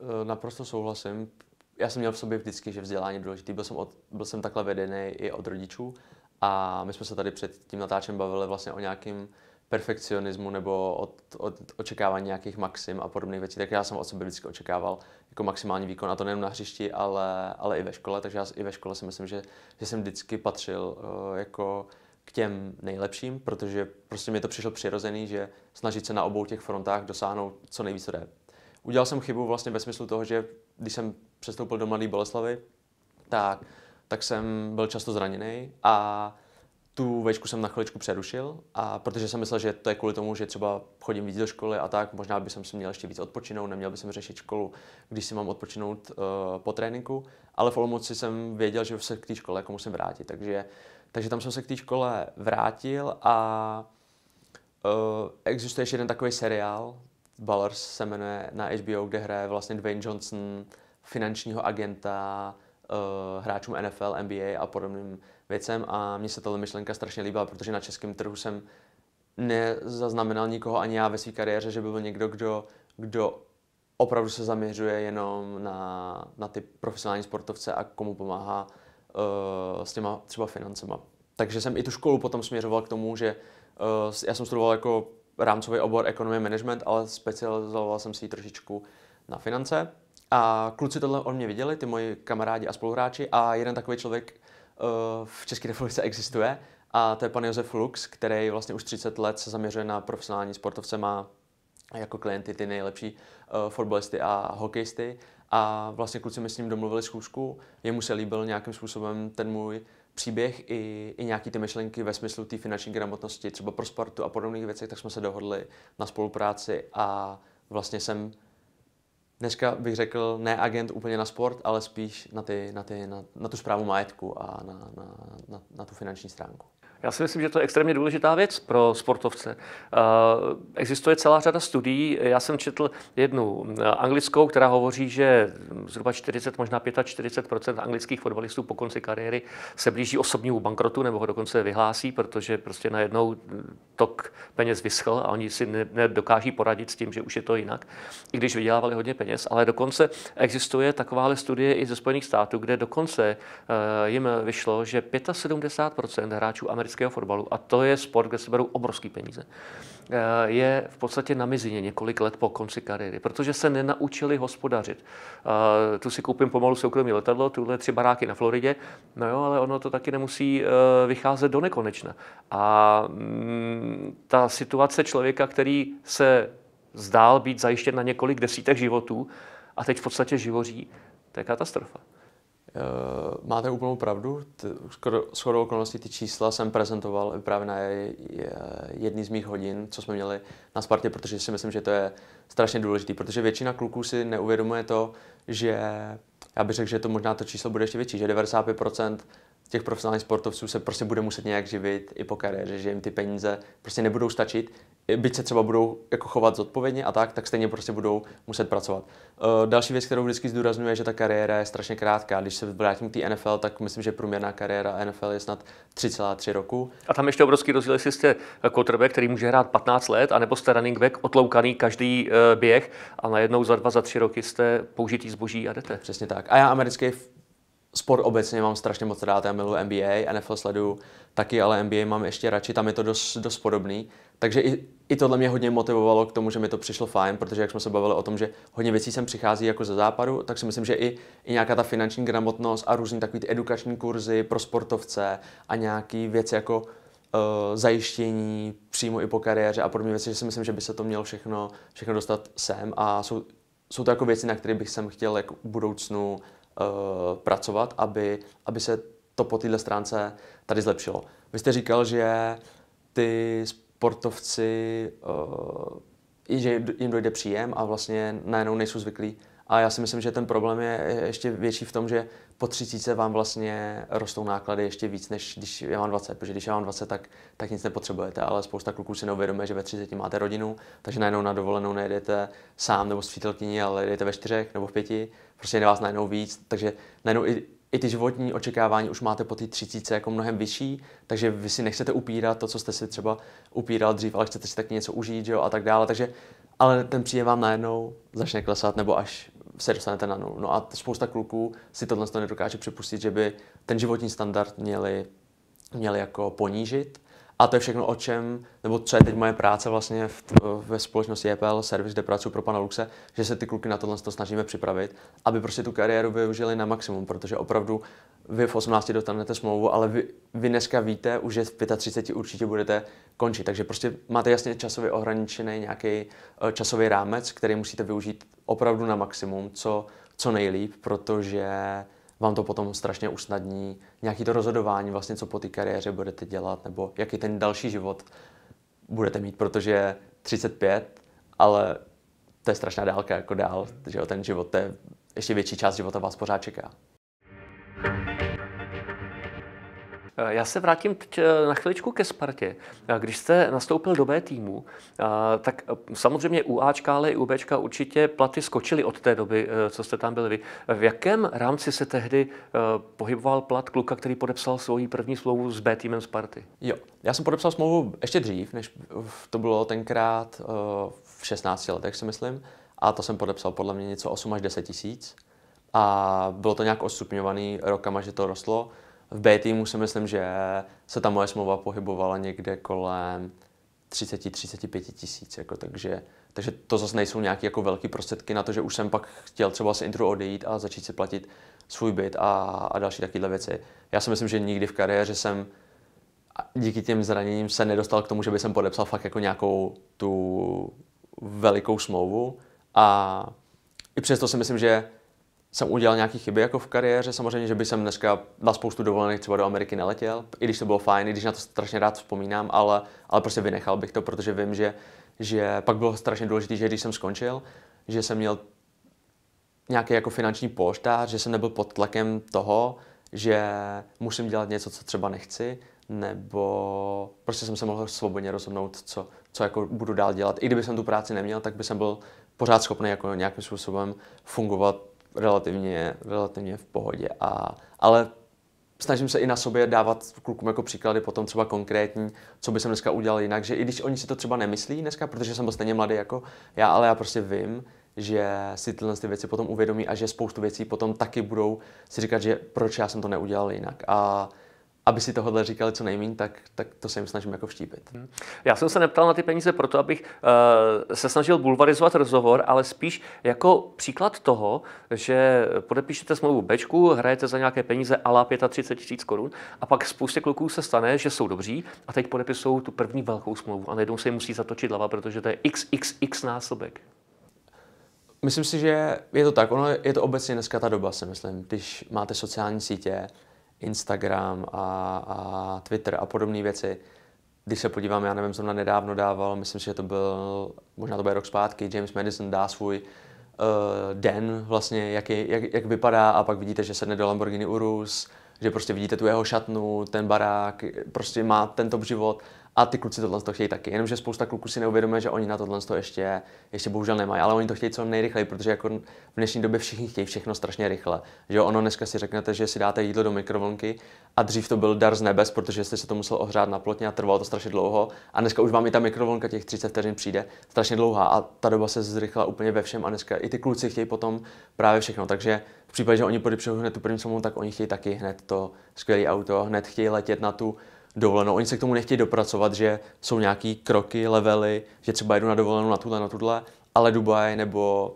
Eh, naprosto souhlasím. Já jsem měl v sobě vždycky, že vzdělání je důležité. Byl jsem, byl jsem takhle vedený i od rodičů. A my jsme se tady před tím natáčem bavili vlastně o nějakém perfekcionismu nebo od, od očekávání nějakých maxim a podobných věcí, tak já jsem od sebe vždycky očekával jako maximální výkon, a to nejen na hřišti, ale, ale i ve škole, takže já i ve škole si myslím, že, že jsem vždycky patřil uh, jako k těm nejlepším, protože prostě mi to přišlo přirozený, že snažit se na obou těch frontách dosáhnout co nejvíce. jde. Udělal jsem chybu vlastně ve smyslu toho, že když jsem přestoupil do Mladé Boleslavy, tak, tak jsem byl často zraněný a tu vejšku jsem na chviličku přerušil, a protože jsem myslel, že to je kvůli tomu, že třeba chodím víc do školy a tak, možná bych si měl ještě víc odpočinout, neměl bych řešit školu, když si mám odpočinout uh, po tréninku, ale v Olomouci jsem věděl, že se k té škole jako musím vrátit, takže, takže tam jsem se k té škole vrátil a uh, existuje ještě jeden takový seriál, Ballers se jmenuje na HBO, kde hraje vlastně Dwayne Johnson, finančního agenta, uh, hráčům NFL, NBA a podobným věcem a mně se tato myšlenka strašně líbila, protože na českém trhu jsem nezaznamenal nikoho ani já ve své kariéře, že by byl někdo, kdo, kdo opravdu se zaměřuje jenom na, na ty profesionální sportovce a komu pomáhá uh, s těma třeba financema. Takže jsem i tu školu potom směřoval k tomu, že uh, já jsem studoval jako rámcový obor ekonomie management, ale specializoval jsem si ji trošičku na finance. A kluci tohle o mě viděli, ty moji kamarádi a spoluhráči a jeden takový člověk Eh, v České republice existuje. A to je pan Josef Lux, který vlastně už 30 let se zaměřuje na profesionální sportovce, má jako klienty ty nejlepší uh, fotbalisty a hokejisty. A vlastně kluci mi s ním domluvili schůzku, jemu se líbil nějakým způsobem ten můj příběh i, i nějaký ty myšlenky ve smyslu té finanční gramotnosti, třeba pro sportu a podobných věcech, tak jsme se dohodli na spolupráci a vlastně jsem dneska bych řekl, ne agent úplně na sport, ale spíš na, ty, na, ty, na, na tu zprávu majetku a na, na, na, na tu finanční stránku. Já si myslím, že to je extrémně důležitá věc pro sportovce. Eh, existuje celá řada studií. Já jsem četl jednu eh, anglickou, která hovoří, že zhruba 40, možná 45 anglických fotbalistů po konci kariéry se blíží osobnímu bankrotu nebo ho dokonce vyhlásí, protože prostě najednou eh, tok peněz vyschl a oni si nedokáží poradit s tím, že už je to jinak, i když vydělávali hodně peněz. Ale dokonce existuje takováhle studie i ze Spojených států, kde dokonce jim vyšlo, že 75 hráčů amerických amerického fotbalu, a to je sport, kde se berou obrovské peníze, eh, je v podstatě na mizině několik let po konci kariéry, protože se nenaučili hospodařit. Eh, tu si koupím pomalu soukromý letadlo, tuhle tři baráky na Floridě, no jo, ale ono to taky nemusí eh, vycházet do nekonečna. A mm, ta situace člověka, který se zdál být zajištěn na několik desítek životů a teď v podstatě živoří, to je katastrofa. Eh, máte úplnou pravdu. Shodou okolností ty čísla jsem prezentoval právě na jedný z mých hodin, co jsme měli na Spartě, protože si myslím, že to je strašně důležité, protože většina kluků si neuvědomuje to, že já bych řekl, že to možná to číslo bude ještě větší, že 95% těch profesionálních sportovců se prostě bude muset nějak živit i po kariéře, že jim ty peníze prostě nebudou stačit. Byť se třeba budou jako chovat zodpovědně a tak, tak stejně prostě budou muset pracovat. Eh, další věc, kterou vždycky zdůrazňuje, je, že ta kariéra je strašně krátká. Když se vrátím k té NFL, tak myslím, že průměrná kariéra NFL je snad 3,3 roku. A tam ještě obrovský rozdíl, jestli jste kotrbek, který může hrát 15 let, anebo jste running back, otloukaný každý eh, běh a najednou za dva, za tři roky jste použitý zboží a jdete. Přesně tak. A já americký sport obecně mám strašně moc rád, já miluji NBA, NFL sleduju taky, ale NBA mám ještě radši, tam je to dost, dost podobný. Takže i, i tohle mě hodně motivovalo k tomu, že mi to přišlo fajn, protože jak jsme se bavili o tom, že hodně věcí sem přichází jako ze západu, tak si myslím, že i, i nějaká ta finanční gramotnost a různý takový ty edukační kurzy pro sportovce a nějaký věci jako uh, zajištění přímo i po kariéře a podobné věci, že si myslím, že by se to mělo všechno, všechno dostat sem a jsou, jsou to jako věci, na které bych sem chtěl jako v budoucnu Eh, pracovat, aby, aby se to po této stránce tady zlepšilo. Vy jste říkal, že ty sportovci, eh, že jim dojde příjem a vlastně najednou nejsou zvyklí a já si myslím, že ten problém je ještě větší v tom, že po 30 vám vlastně rostou náklady ještě víc, než když já mám 20, protože když já mám 20, tak, tak nic nepotřebujete, ale spousta kluků si neuvědomuje, že ve 30 máte rodinu, takže najednou na dovolenou nejedete sám nebo s přítelkyní, ale jdete ve čtyřech nebo v pěti, prostě jde vás najednou víc, takže najednou i, i ty životní očekávání už máte po ty třicíce jako mnohem vyšší, takže vy si nechcete upírat to, co jste si třeba upíral dřív, ale chcete si taky něco užít, jo, a tak dále, takže ale ten příjem vám najednou začne klesat, nebo až se dostanete na nulu. No a spousta kluků si tohle nedokáže připustit, že by ten životní standard měli, měli jako ponížit a to je všechno, o čem, nebo co je teď moje práce vlastně v, ve společnosti EPL Service, kde pracuji pro pana Luxe, že se ty kluky na tohle to snažíme připravit, aby prostě tu kariéru využili na maximum, protože opravdu vy v 18 dostanete smlouvu, ale vy, vy dneska víte, už že v 35 určitě budete končit. Takže prostě máte jasně časově ohraničený nějaký eh, časový rámec, který musíte využít opravdu na maximum, co, co nejlíp, protože vám to potom strašně usnadní nějaký to rozhodování, vlastně co po té kariéře budete dělat, nebo jaký ten další život budete mít, protože je 35, ale to je strašná dálka, jako dál, že jo, ten život, to je ještě větší část života vás pořád čeká. Eh, já se vrátím teď eh, na chviličku ke Spartě. Eh, když jste nastoupil do B týmu, tak samozřejmě u Ačka, ale i u Bčka určitě platy skočily od té doby, co jste tam byli vy. V jakém rámci se tehdy pohyboval plat kluka, který podepsal svoji první smlouvu s B týmem Sparty? Jo, já jsem podepsal smlouvu ještě dřív, než to bylo tenkrát v 16 letech, si myslím. A to jsem podepsal podle mě něco 8 až 10 tisíc. A bylo to nějak odstupňovaný rokama, že to rostlo. V B týmu si myslím, že se ta moje smlouva pohybovala někde kolem 30-35 tisíc, jako, takže, takže to zase nejsou nějaké jako velké prostředky na to, že už jsem pak chtěl třeba z intro odejít a začít si platit svůj byt a, a další takovéhle věci. Já si myslím, že nikdy v kariéře jsem díky těm zraněním se nedostal k tomu, že by jsem podepsal fakt jako nějakou tu velikou smlouvu a i přesto si myslím, že jsem udělal nějaké chyby jako v kariéře, samozřejmě, že by jsem dneska na spoustu dovolených třeba do Ameriky neletěl, i když to bylo fajn, i když na to strašně rád vzpomínám, ale, ale prostě vynechal bych to, protože vím, že, že pak bylo strašně důležité, že když jsem skončil, že jsem měl nějaký jako finanční poštář, že jsem nebyl pod tlakem toho, že musím dělat něco, co třeba nechci, nebo prostě jsem se mohl svobodně rozhodnout, co, co jako budu dál dělat. I kdyby jsem tu práci neměl, tak by jsem byl pořád schopný jako nějakým způsobem fungovat relativně, relativně v pohodě. A, ale snažím se i na sobě dávat klukům jako příklady potom třeba konkrétní, co by jsem dneska udělal jinak, že i když oni si to třeba nemyslí dneska, protože jsem byl stejně mladý jako já, ale já prostě vím, že si tyhle ty věci potom uvědomí a že spoustu věcí potom taky budou si říkat, že proč já jsem to neudělal jinak. A aby si tohle říkali co nejméně, tak, tak to se jim snažím jako vštípit. Já jsem se neptal na ty peníze proto, abych uh, se snažil bulvarizovat rozhovor, ale spíš jako příklad toho, že podepíšete smlouvu Bčku, hrajete za nějaké peníze ala 35 tisíc korun a pak spoustě kluků se stane, že jsou dobří a teď podepisují tu první velkou smlouvu a najednou se jim musí zatočit hlava, protože to je xxx násobek. Myslím si, že je to tak. Ono je to obecně dneska ta doba, si myslím. Když máte sociální sítě, Instagram a, a Twitter a podobné věci. Když se podívám, já nevím, na nedávno dával, myslím si, že to byl, možná to byl rok zpátky, James Madison dá svůj uh, den vlastně, jak, je, jak, jak vypadá a pak vidíte, že sedne do Lamborghini Urus, že prostě vidíte tu jeho šatnu, ten barák, prostě má ten top život a ty kluci tohle to chtějí taky, jenomže spousta kluků si neuvědomuje, že oni na tohle to ještě, ještě bohužel nemají, ale oni to chtějí co nejrychleji, protože jako v dnešní době všichni chtějí všechno strašně rychle. Že ono dneska si řeknete, že si dáte jídlo do mikrovlnky a dřív to byl dar z nebes, protože jste se to musel ohřát na plotně a trvalo to strašně dlouho. A dneska už vám i ta mikrovlnka těch 30 vteřin přijde strašně dlouhá a ta doba se zrychla úplně ve všem a dneska i ty kluci chtějí potom právě všechno. Takže v případě, že oni podepřou hned tu první smlouvu, tak oni chtějí taky hned to skvělé auto, hned chtějí letět na tu dovolenou. Oni se k tomu nechtějí dopracovat, že jsou nějaký kroky, levely, že třeba jedu na dovolenou na tuhle, na tuhle, ale Dubaj nebo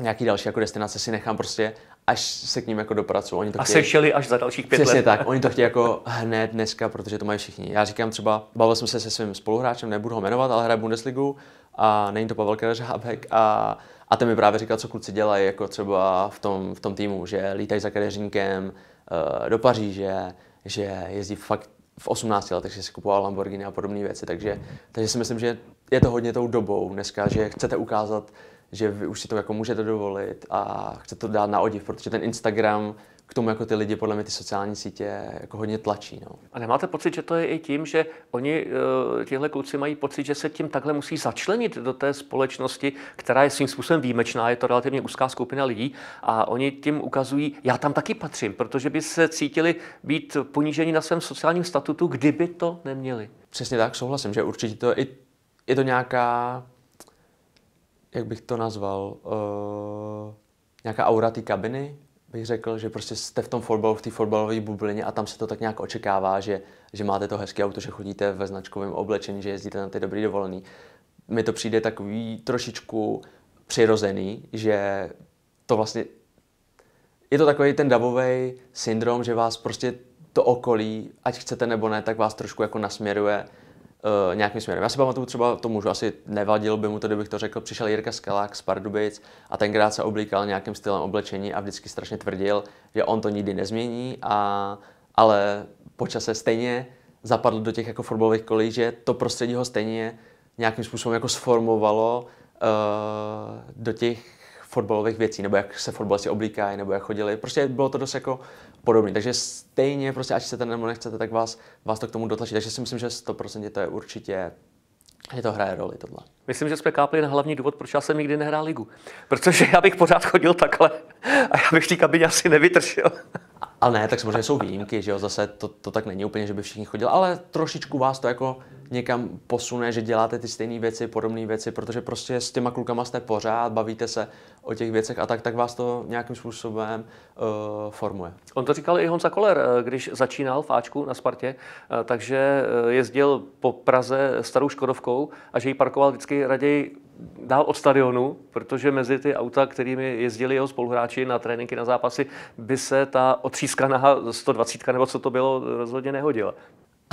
nějaký další jako destinace si nechám prostě, až se k ním jako dopracuju. Oni to a chtějí... šeli až za dalších pět Přesně let. tak, oni to chtějí jako hned dneska, protože to mají všichni. Já říkám třeba, bavil jsem se se svým spoluhráčem, nebudu ho jmenovat, ale hraje Bundesligu a není to Pavel Kadeřábek a, a ten mi právě říkal, co kluci dělají jako třeba v tom, v tom týmu, že lítají za kadeřníkem eh, do Paříže, že jezdí fakt v 18 letech si kupoval Lamborghini a podobné věci, takže, takže si myslím, že je to hodně tou dobou dneska, že chcete ukázat, že vy už si to jako můžete dovolit a chcete to dát na odiv, protože ten Instagram tomu jako ty lidi podle mě ty sociální sítě jako hodně tlačí. No. A nemáte pocit, že to je i tím, že oni, eh, těhle kluci mají pocit, že se tím takhle musí začlenit do té společnosti, která je svým způsobem výjimečná, je to relativně úzká skupina lidí a oni tím ukazují, já tam taky patřím, protože by se cítili být poníženi na svém sociálním statutu, kdyby to neměli. Přesně tak, souhlasím, že určitě to je, je to nějaká, jak bych to nazval, uh, nějaká aura té kabiny, bych řekl, že prostě jste v tom fotbalu, v té fotbalové bublině a tam se to tak nějak očekává, že, že máte to hezké auto, že chodíte ve značkovém oblečení, že jezdíte na ty dobrý dovolený. Mně to přijde takový trošičku přirozený, že to vlastně je to takový ten davový syndrom, že vás prostě to okolí, ať chcete nebo ne, tak vás trošku jako nasměruje uh, nějakým směrem. Já si pamatuju třeba tomu, že asi nevadil by mu to, kdybych to řekl, přišel Jirka Skalák z Pardubic a tenkrát se oblíkal nějakým stylem oblečení a vždycky strašně tvrdil, že on to nikdy nezmění, a, ale po čase stejně zapadl do těch jako fotbalových kolí, že to prostředí ho stejně nějakým způsobem jako sformovalo uh, do těch fotbalových věcí, nebo jak se fotbalci oblíkají, nebo jak chodili. Prostě bylo to dost jako podobný. Takže stejně, prostě, ať chcete nebo nechcete, tak vás, vás to k tomu dotlačí. Takže si myslím, že 100% to je určitě že to hraje roli tohle. Myslím, že jsme kápli na hlavní důvod, proč já jsem nikdy nehrál ligu. Protože já bych pořád chodil takhle a já bych té kabině asi nevytršil. Ale ne, tak samozřejmě jsou výjimky, že jo, zase to, to tak není úplně, že by všichni chodili, ale trošičku vás to jako někam posune, že děláte ty stejné věci, podobné věci, protože prostě s těma klukama jste pořád, bavíte se o těch věcech a tak, tak vás to nějakým způsobem uh, formuje. On to říkal i Honza Koller, eh, když začínal v Ačku na Spartě, eh, takže jezdil po Praze starou Škodovkou a že ji parkoval vždycky raději dál od stadionu, protože mezi ty auta, kterými jezdili jeho spoluhráči na tréninky, na zápasy, by se ta otřískaná 120 nebo co to bylo, rozhodně nehodila.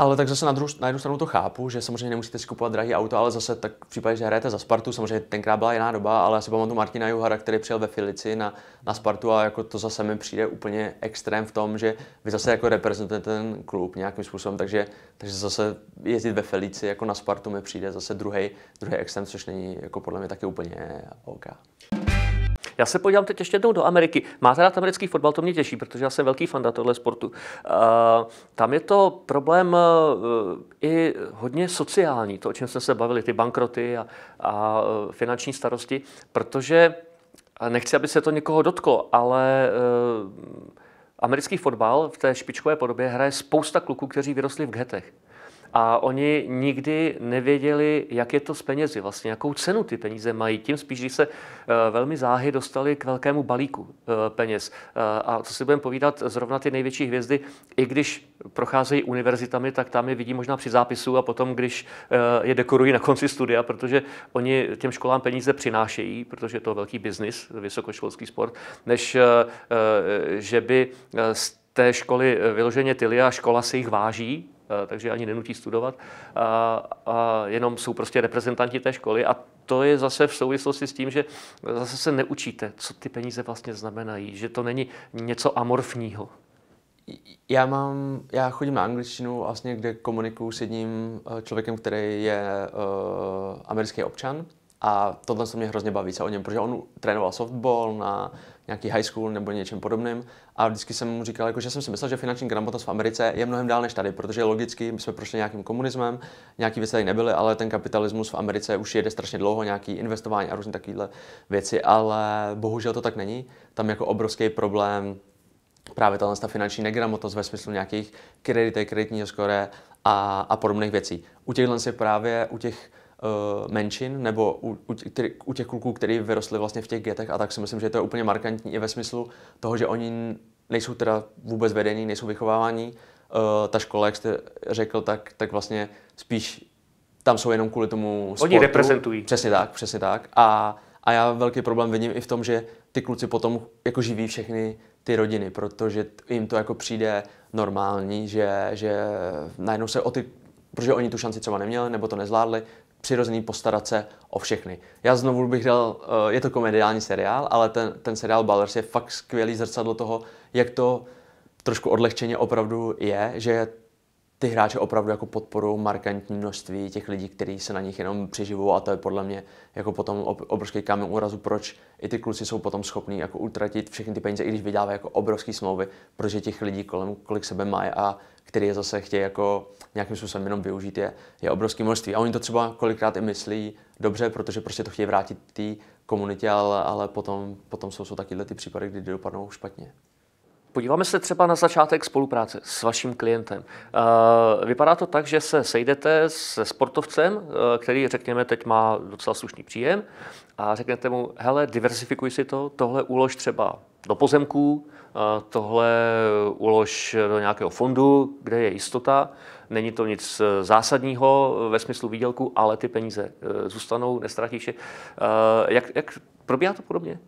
Ale tak zase na, druhou, na jednu stranu to chápu, že samozřejmě nemusíte si kupovat drahý auto, ale zase tak v případě, že hrajete za Spartu, samozřejmě tenkrát byla jiná doba, ale já si pamatuju Martina Juhara, který přijel ve Filici na, na Spartu a jako to zase mi přijde úplně extrém v tom, že vy zase jako reprezentujete ten klub nějakým způsobem, takže, takže zase jezdit ve Felici jako na Spartu mi přijde zase druhý druhý extrém, což není jako podle mě taky úplně OK. Já se podívám teď ještě jednou do Ameriky. Máte rád americký fotbal, to mě těší, protože já jsem velký fan tohle sportu. Uh, tam je to problém uh, i hodně sociální, to, o čem jsme se bavili, ty bankroty a, a eh, finanční starosti, protože nechci, aby se to někoho dotklo, ale uh, americký fotbal v té špičkové podobě hraje spousta kluků, kteří vyrostli v ghetech a oni nikdy nevěděli, jak je to s penězi, vlastně jakou cenu ty peníze mají. Tím spíš, když se eh, velmi záhy dostali k velkému balíku eh, peněz. Eh, a co si budeme povídat, zrovna ty největší hvězdy, i když procházejí univerzitami, tak tam je vidí možná při zápisu a potom, když je dekorují na konci studia, protože oni těm školám peníze přinášejí, protože je to velký biznis, vysokoškolský sport, než že by z té školy vyloženě tyli a škola si jich váží Eh, takže ani nenutí studovat. A, a jenom jsou prostě reprezentanti té školy a to je zase v souvislosti s tím, že zase se neučíte, co ty peníze vlastně znamenají, že to není něco amorfního. Já mám, já chodím na angličtinu vlastně, kde komunikuju s jedním eh, člověkem, který je uh, americký občan a tohle se mě hrozně baví se o něm, protože on trénoval softball na nějaký high school nebo něčem podobným. A vždycky jsem mu říkal, jako, že jsem si myslel, že finanční gramotnost v Americe je mnohem dál než tady, protože logicky my jsme prošli nějakým komunismem, nějaký věci tady nebyly, ale ten kapitalismus v Americe už jede strašně dlouho, nějaký investování a různé takovéhle věci, ale bohužel to tak není. Tam jako obrovský problém právě tohle ta finanční negramotnost ve smyslu nějakých kreditů, kreditního skore a, a podobných věcí. U těchhle si právě, u těch Eh, menšin nebo u, u, u těch kluků, kteří vyrostli vlastně v těch getech a tak si myslím, že to je úplně markantní i ve smyslu toho, že oni nejsou teda vůbec vedení, nejsou Uh, Ta škola, jak jste řekl, tak, tak vlastně spíš tam jsou jenom kvůli tomu sportu. Oni reprezentují. Přesně tak, přesně tak. A, a já velký problém vidím i v tom, že ty kluci potom jako živí všechny ty rodiny, protože jim to jako přijde normální, že, že najednou se o ty protože oni tu šanci třeba neměli nebo to nezvládli, přirozený postarat se o všechny. Já znovu bych dal, eh, je to komediální seriál, ale ten, ten seriál Ballers je fakt skvělý zrcadlo toho, jak to trošku odlehčeně opravdu je, že ty hráče opravdu jako podporují markantní množství těch lidí, kteří se na nich jenom přeživují a to je podle mě jako potom obrovský kámen úrazu, proč i ty kluci jsou potom schopní jako utratit všechny ty peníze, i když vydávají jako obrovské smlouvy, protože těch lidí kolem, kolik sebe má a který je zase chtějí jako nějakým způsobem jenom využít, je, je obrovský množství. A oni to třeba kolikrát i myslí dobře, protože prostě to chtějí vrátit té komunitě, ale, ale potom, potom jsou, jsou takyhle ty případy, kdy dopadnou špatně. Podíváme se třeba na začátek spolupráce s vaším klientem. Eh, vypadá to tak, že se sejdete se sportovcem, eh, který, řekněme, teď má docela slušný příjem a řeknete mu, hele, diversifikuj si to, tohle ulož třeba do pozemků, eh, tohle ulož do nějakého fondu, kde je jistota. Není to nic zásadního ve smyslu výdělku, ale ty peníze zůstanou, nestratíš je. Jak, jak probíhá to podobně?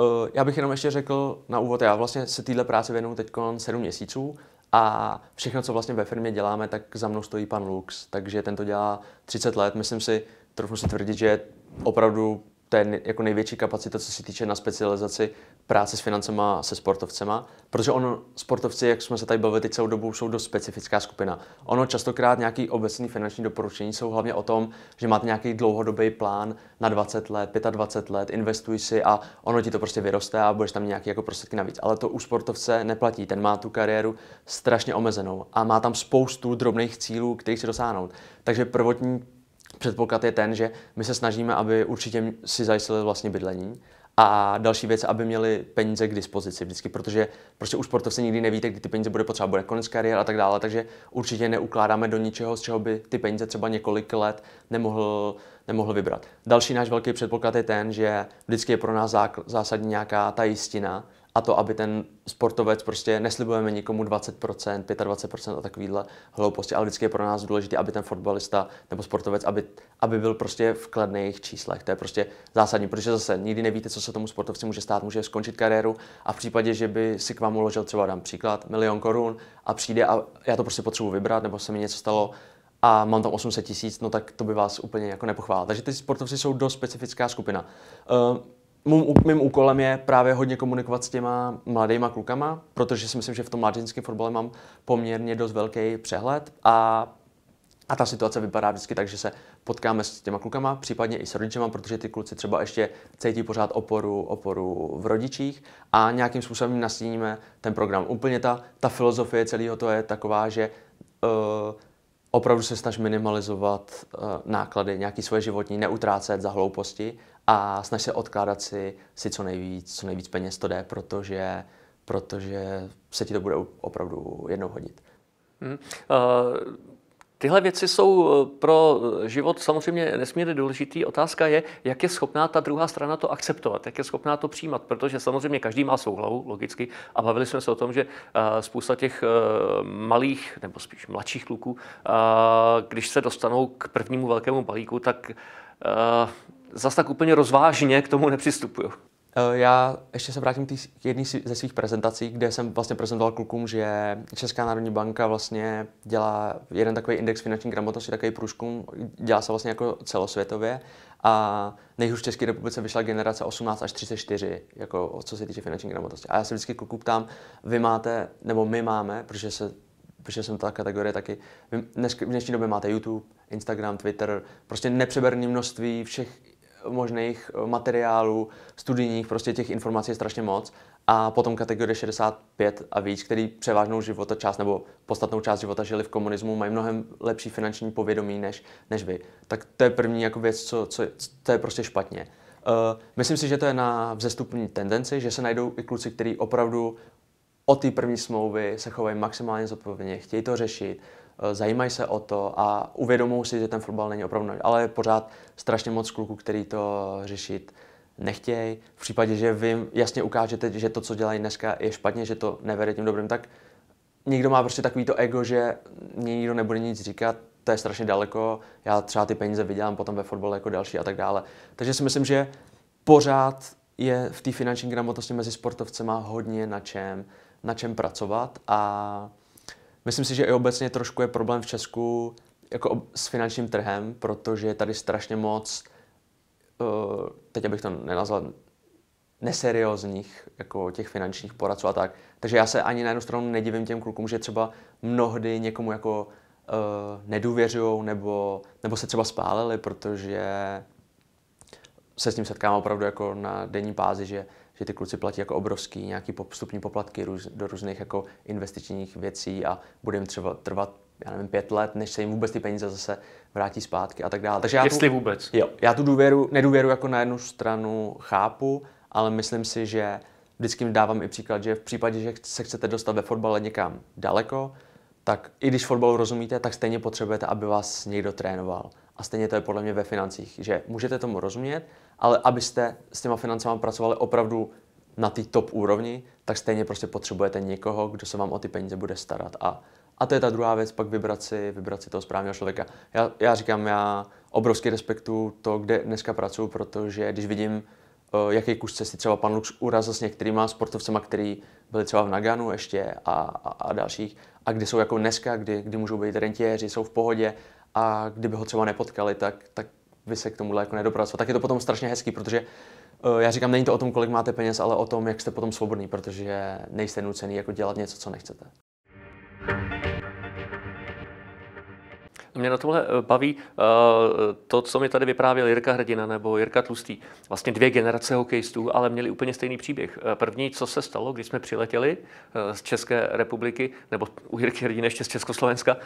Eh, já bych jenom ještě řekl na úvod, já vlastně se téhle práci věnuju teď 7 měsíců a všechno, co vlastně ve firmě děláme, tak za mnou stojí pan Lux, takže ten to dělá 30 let. Myslím si, trochu si tvrdit, že je opravdu to je jako největší kapacita, co se týče na specializaci práce s financema a se sportovcema, protože ono, sportovci, jak jsme se tady bavili teď celou dobu, jsou dost specifická skupina. Ono častokrát nějaký obecný finanční doporučení jsou hlavně o tom, že máte nějaký dlouhodobý plán na 20 let, 25 let, investuj si a ono ti to prostě vyroste a budeš tam nějaký jako prostředky navíc. Ale to u sportovce neplatí, ten má tu kariéru strašně omezenou a má tam spoustu drobných cílů, kterých si dosáhnout. Takže prvotní předpoklad je ten, že my se snažíme, aby určitě si zajistili vlastně bydlení a další věc, aby měli peníze k dispozici vždycky, protože prostě u sportovce nikdy nevíte, kdy ty peníze bude potřeba, bude konec kariér a tak dále, takže určitě neukládáme do ničeho, z čeho by ty peníze třeba několik let nemohl, nemohl vybrat. Další náš velký předpoklad je ten, že vždycky je pro nás zásadní nějaká ta jistina, a to, aby ten sportovec prostě neslibujeme nikomu 20%, 25% a takovýhle hlouposti, ale vždycky je pro nás důležité, aby ten fotbalista nebo sportovec, aby, aby byl prostě v kladných číslech. To je prostě zásadní, protože zase nikdy nevíte, co se tomu sportovci může stát, může skončit kariéru a v případě, že by si k vám uložil třeba, dám příklad, milion korun a přijde a já to prostě potřebuji vybrat, nebo se mi něco stalo, a mám tam 800 tisíc, no tak to by vás úplně jako nepochválil. Takže ty sportovci jsou dost specifická skupina. Uh, mým, mým úkolem je právě hodně komunikovat s těma mladýma klukama, protože si myslím, že v tom mládežnickém fotbale mám poměrně dost velký přehled a, a ta situace vypadá vždycky tak, že se potkáme s těma klukama, případně i s rodičema, protože ty kluci třeba ještě cítí pořád oporu, oporu v rodičích a nějakým způsobem nastíníme ten program. Úplně ta, ta filozofie celého to je taková, že uh, opravdu se snaž minimalizovat uh, náklady, nějaký svoje životní, neutrácet za hlouposti a snaž se odkládat si, si co nejvíc, co nejvíc peněz to jde, protože, protože se ti to bude opravdu jednou hodit. Hmm. Uh, Tyhle věci jsou eh, pro eh, život samozřejmě nesmírně důležitý. Otázka je, jak je schopná ta druhá strana to akceptovat, jak je schopná to přijímat, protože samozřejmě každý má svou hlavu, logicky, a bavili jsme se o tom, že eh, spousta těch malých nebo spíš mladších kluků, když se dostanou k prvnímu velkému balíku, tak zas tak úplně rozvážně k tomu nepřistupují. Eh, já ještě se vrátím k jedné ze svých prezentací, kde jsem vlastně prezentoval klukům, že Česká národní banka vlastně dělá jeden takový index finanční gramotnosti, takový průzkum, dělá se vlastně jako celosvětově a nejhůř v České republice vyšla generace 18 až 34, jako co se týče finanční gramotnosti. A já se vždycky kluků ptám, vy máte, nebo my máme, protože se protože jsem ta kategorie taky. Dnes, v dnešní době máte YouTube, Instagram, Twitter, prostě nepřeberné množství všech možných eh, materiálů, studijních, prostě těch informací je strašně moc. A potom kategorie 65 a víc, který převážnou života část nebo podstatnou část života žili v komunismu, mají mnohem lepší finanční povědomí než, než vy. Tak to je první jako věc, co, co, to je prostě špatně. Uh, myslím si, že to je na vzestupní tendenci, že se najdou i kluci, kteří opravdu o té první smlouvy se chovají maximálně zodpovědně, chtějí to řešit, Eh, zajímají se o to a uvědomují si, že ten fotbal není opravdu, ale je pořád strašně moc kluků, který to řešit nechtějí. V případě, že vy jasně ukážete, že to, co dělají dneska, je špatně, že to nevede tím dobrým, tak někdo má prostě takový to ego, že mě nikdo nebude nic říkat, to je strašně daleko, já třeba ty peníze vydělám potom ve fotbale jako další a tak dále. Takže si myslím, že pořád je v té finanční gramotnosti mezi sportovcema hodně na čem, na čem pracovat a Myslím si, že i obecně trošku je problém v Česku jako s finančním trhem, protože je tady strašně moc, eh, teď abych to nenazval, neseriózních jako těch finančních poradců a tak. Takže já se ani na jednu stranu nedivím těm klukům, že třeba mnohdy někomu jako uh, eh, nedůvěřují nebo, nebo se třeba spálili, protože se s tím setkám opravdu jako na denní bázi, že že ty kluci platí jako obrovský nějaký postupní poplatky růz, do různých jako investičních věcí a bude jim třeba trvat já nevím, pět let, než se jim vůbec ty peníze zase vrátí zpátky a tak dále. Takže já Jestli tu, vůbec. Jo, já tu důvěru, nedůvěru jako na jednu stranu chápu, ale myslím si, že vždycky dávám i příklad, že v případě, že se chcete dostat ve fotbale někam daleko, tak i když fotbalu rozumíte, tak stejně potřebujete, aby vás někdo trénoval. A stejně to je podle mě ve financích, že můžete tomu rozumět, ale abyste s těma financema pracovali opravdu na té top úrovni, tak stejně prostě potřebujete někoho, kdo se vám o ty peníze bude starat. A, a to je ta druhá věc, pak vybrat si, vybrat si toho správného člověka. Já, já říkám, já obrovský respektu to, kde dneska pracuji, protože když vidím, eh, jaký kus cesty třeba pan Lux urazil s některýma sportovcema, který byli třeba v Naganu ještě a, a, a dalších, a kde jsou jako dneska, kdy, kdy můžou být rentiéři, jsou v pohodě a kdyby ho třeba nepotkali, tak, tak by se k tomu jako nedopracoval. Tak je to potom strašně hezký, protože eh, já říkám, není to o tom, kolik máte peněz, ale o tom, jak jste potom svobodný, protože nejste nucený jako dělat něco, co nechcete. Mě na tomhle eh, baví eh, to, co mi tady vyprávěl Jirka Hrdina nebo Jirka Tlustý. Vlastně dvě generace hokejistů, ale měli úplně stejný příběh. První, co se stalo, když jsme přiletěli z České republiky, nebo u Jirky Hrdina ještě z Československa,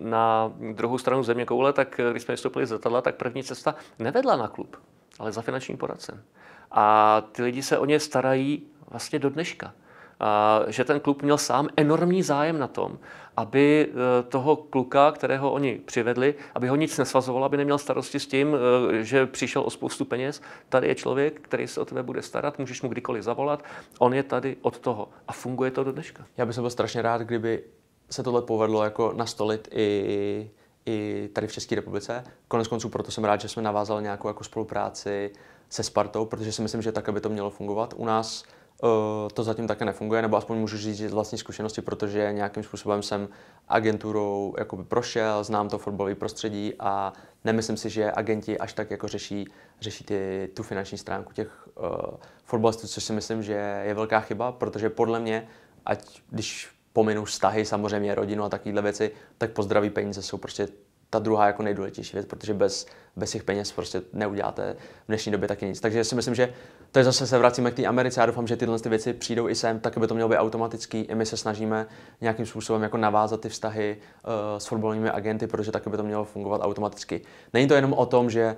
na druhou stranu země koule, tak eh, když jsme vystoupili z letadla, tak první cesta nevedla na klub, ale za finančním poradcem. A ty lidi se o ně starají vlastně do dneška. A, že ten klub měl sám enormní zájem na tom, aby eh, toho kluka, kterého oni přivedli, aby ho nic nesvazovalo, aby neměl starosti s tím, eh, že přišel o spoustu peněz. Tady je člověk, který se o tebe bude starat, můžeš mu kdykoliv zavolat, on je tady od toho a funguje to do dneška. Já bych byl strašně rád, kdyby se tohle povedlo jako nastolit i, i tady v České republice. Konec konců proto jsem rád, že jsme navázali nějakou jako spolupráci se Spartou, protože si myslím, že tak, by to mělo fungovat. U nás eh, to zatím také nefunguje, nebo aspoň můžu říct z vlastní zkušenosti, protože nějakým způsobem jsem agenturou jakoby prošel, znám to fotbalové prostředí a nemyslím si, že agenti až tak jako řeší, řeší ty, tu finanční stránku těch uh, fotbalistů, což si myslím, že je velká chyba, protože podle mě, ať když pominu vztahy, samozřejmě rodinu a takovéhle věci, tak pozdraví peníze jsou prostě ta druhá jako nejdůležitější věc, protože bez, bez těch peněz prostě neuděláte v dnešní době taky nic. Takže si myslím, že to je zase se vracíme k té Americe. Já doufám, že tyhle ty věci přijdou i sem, tak aby to mělo být automatický. I my se snažíme nějakým způsobem jako navázat ty vztahy uh, s fotbalovými agenty, protože tak by to mělo fungovat automaticky. Není to jenom o tom, že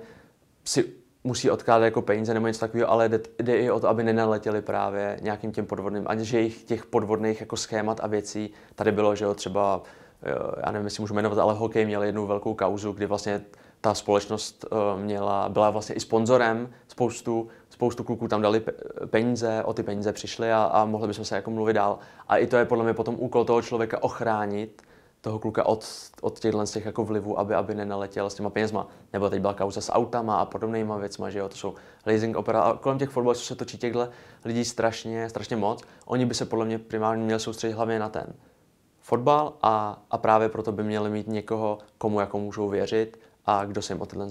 si musí odkládat jako peníze nebo něco takového, ale jde, jde i o to, aby nenaletěli právě nějakým těm podvodným, ať že jich těch podvodných jako schémat a věcí tady bylo, že jo, třeba, eh, já nevím, jestli můžu jmenovat, ale hokej měl jednu velkou kauzu, kdy vlastně ta společnost eh, měla, byla vlastně i sponzorem spoustu, spoustu kluků tam dali peníze, o ty peníze přišli a, a mohli bychom se jako mluvit dál. A i to je podle mě potom úkol toho člověka ochránit, toho kluka od, od těchto z těch jako vlivů, aby, aby nenaletěl s těma penězma. Nebo teď byla kauza s autama a podobnýma věcma, že jo, to jsou leasing opera. A kolem těch fotbalistů se točí těchto lidí strašně, strašně moc. Oni by se podle mě primárně měli soustředit hlavně na ten fotbal a, a právě proto by měli mít někoho, komu jako můžou věřit a kdo se jim o tyhle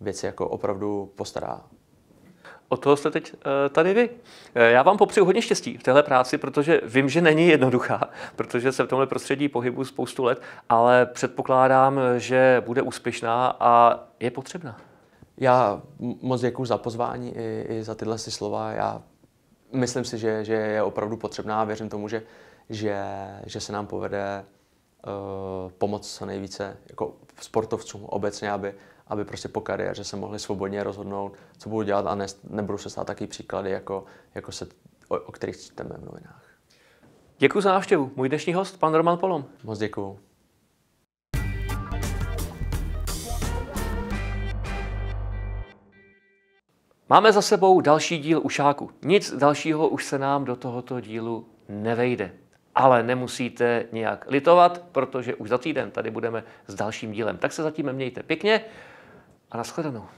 věci jako opravdu postará. O toho jste teď eh, tady vy. Eh, já vám popřeju hodně štěstí v téhle práci, protože vím, že není jednoduchá, protože se v tomhle prostředí pohybu spoustu let, ale předpokládám, že bude úspěšná a je potřebná. Já moc děkuji za pozvání i, i za tyhle si slova. Já myslím si, že, že je opravdu potřebná a věřím tomu, že, že, že se nám povede uh, pomoct co nejvíce jako sportovcům obecně, aby, aby prostě po kariéře se mohli svobodně rozhodnout, co budou dělat a ne, nebudou se stát taky příklady, jako, jako se, o, o kterých čteme v novinách. Děkuji za návštěvu. Můj dnešní host, pan Roman Polom. Moc děkuji. Máme za sebou další díl Ušáku. Nic dalšího už se nám do tohoto dílu nevejde. Ale nemusíte nějak litovat, protože už za týden tady budeme s dalším dílem. Tak se zatím mějte pěkně. A nashledanou.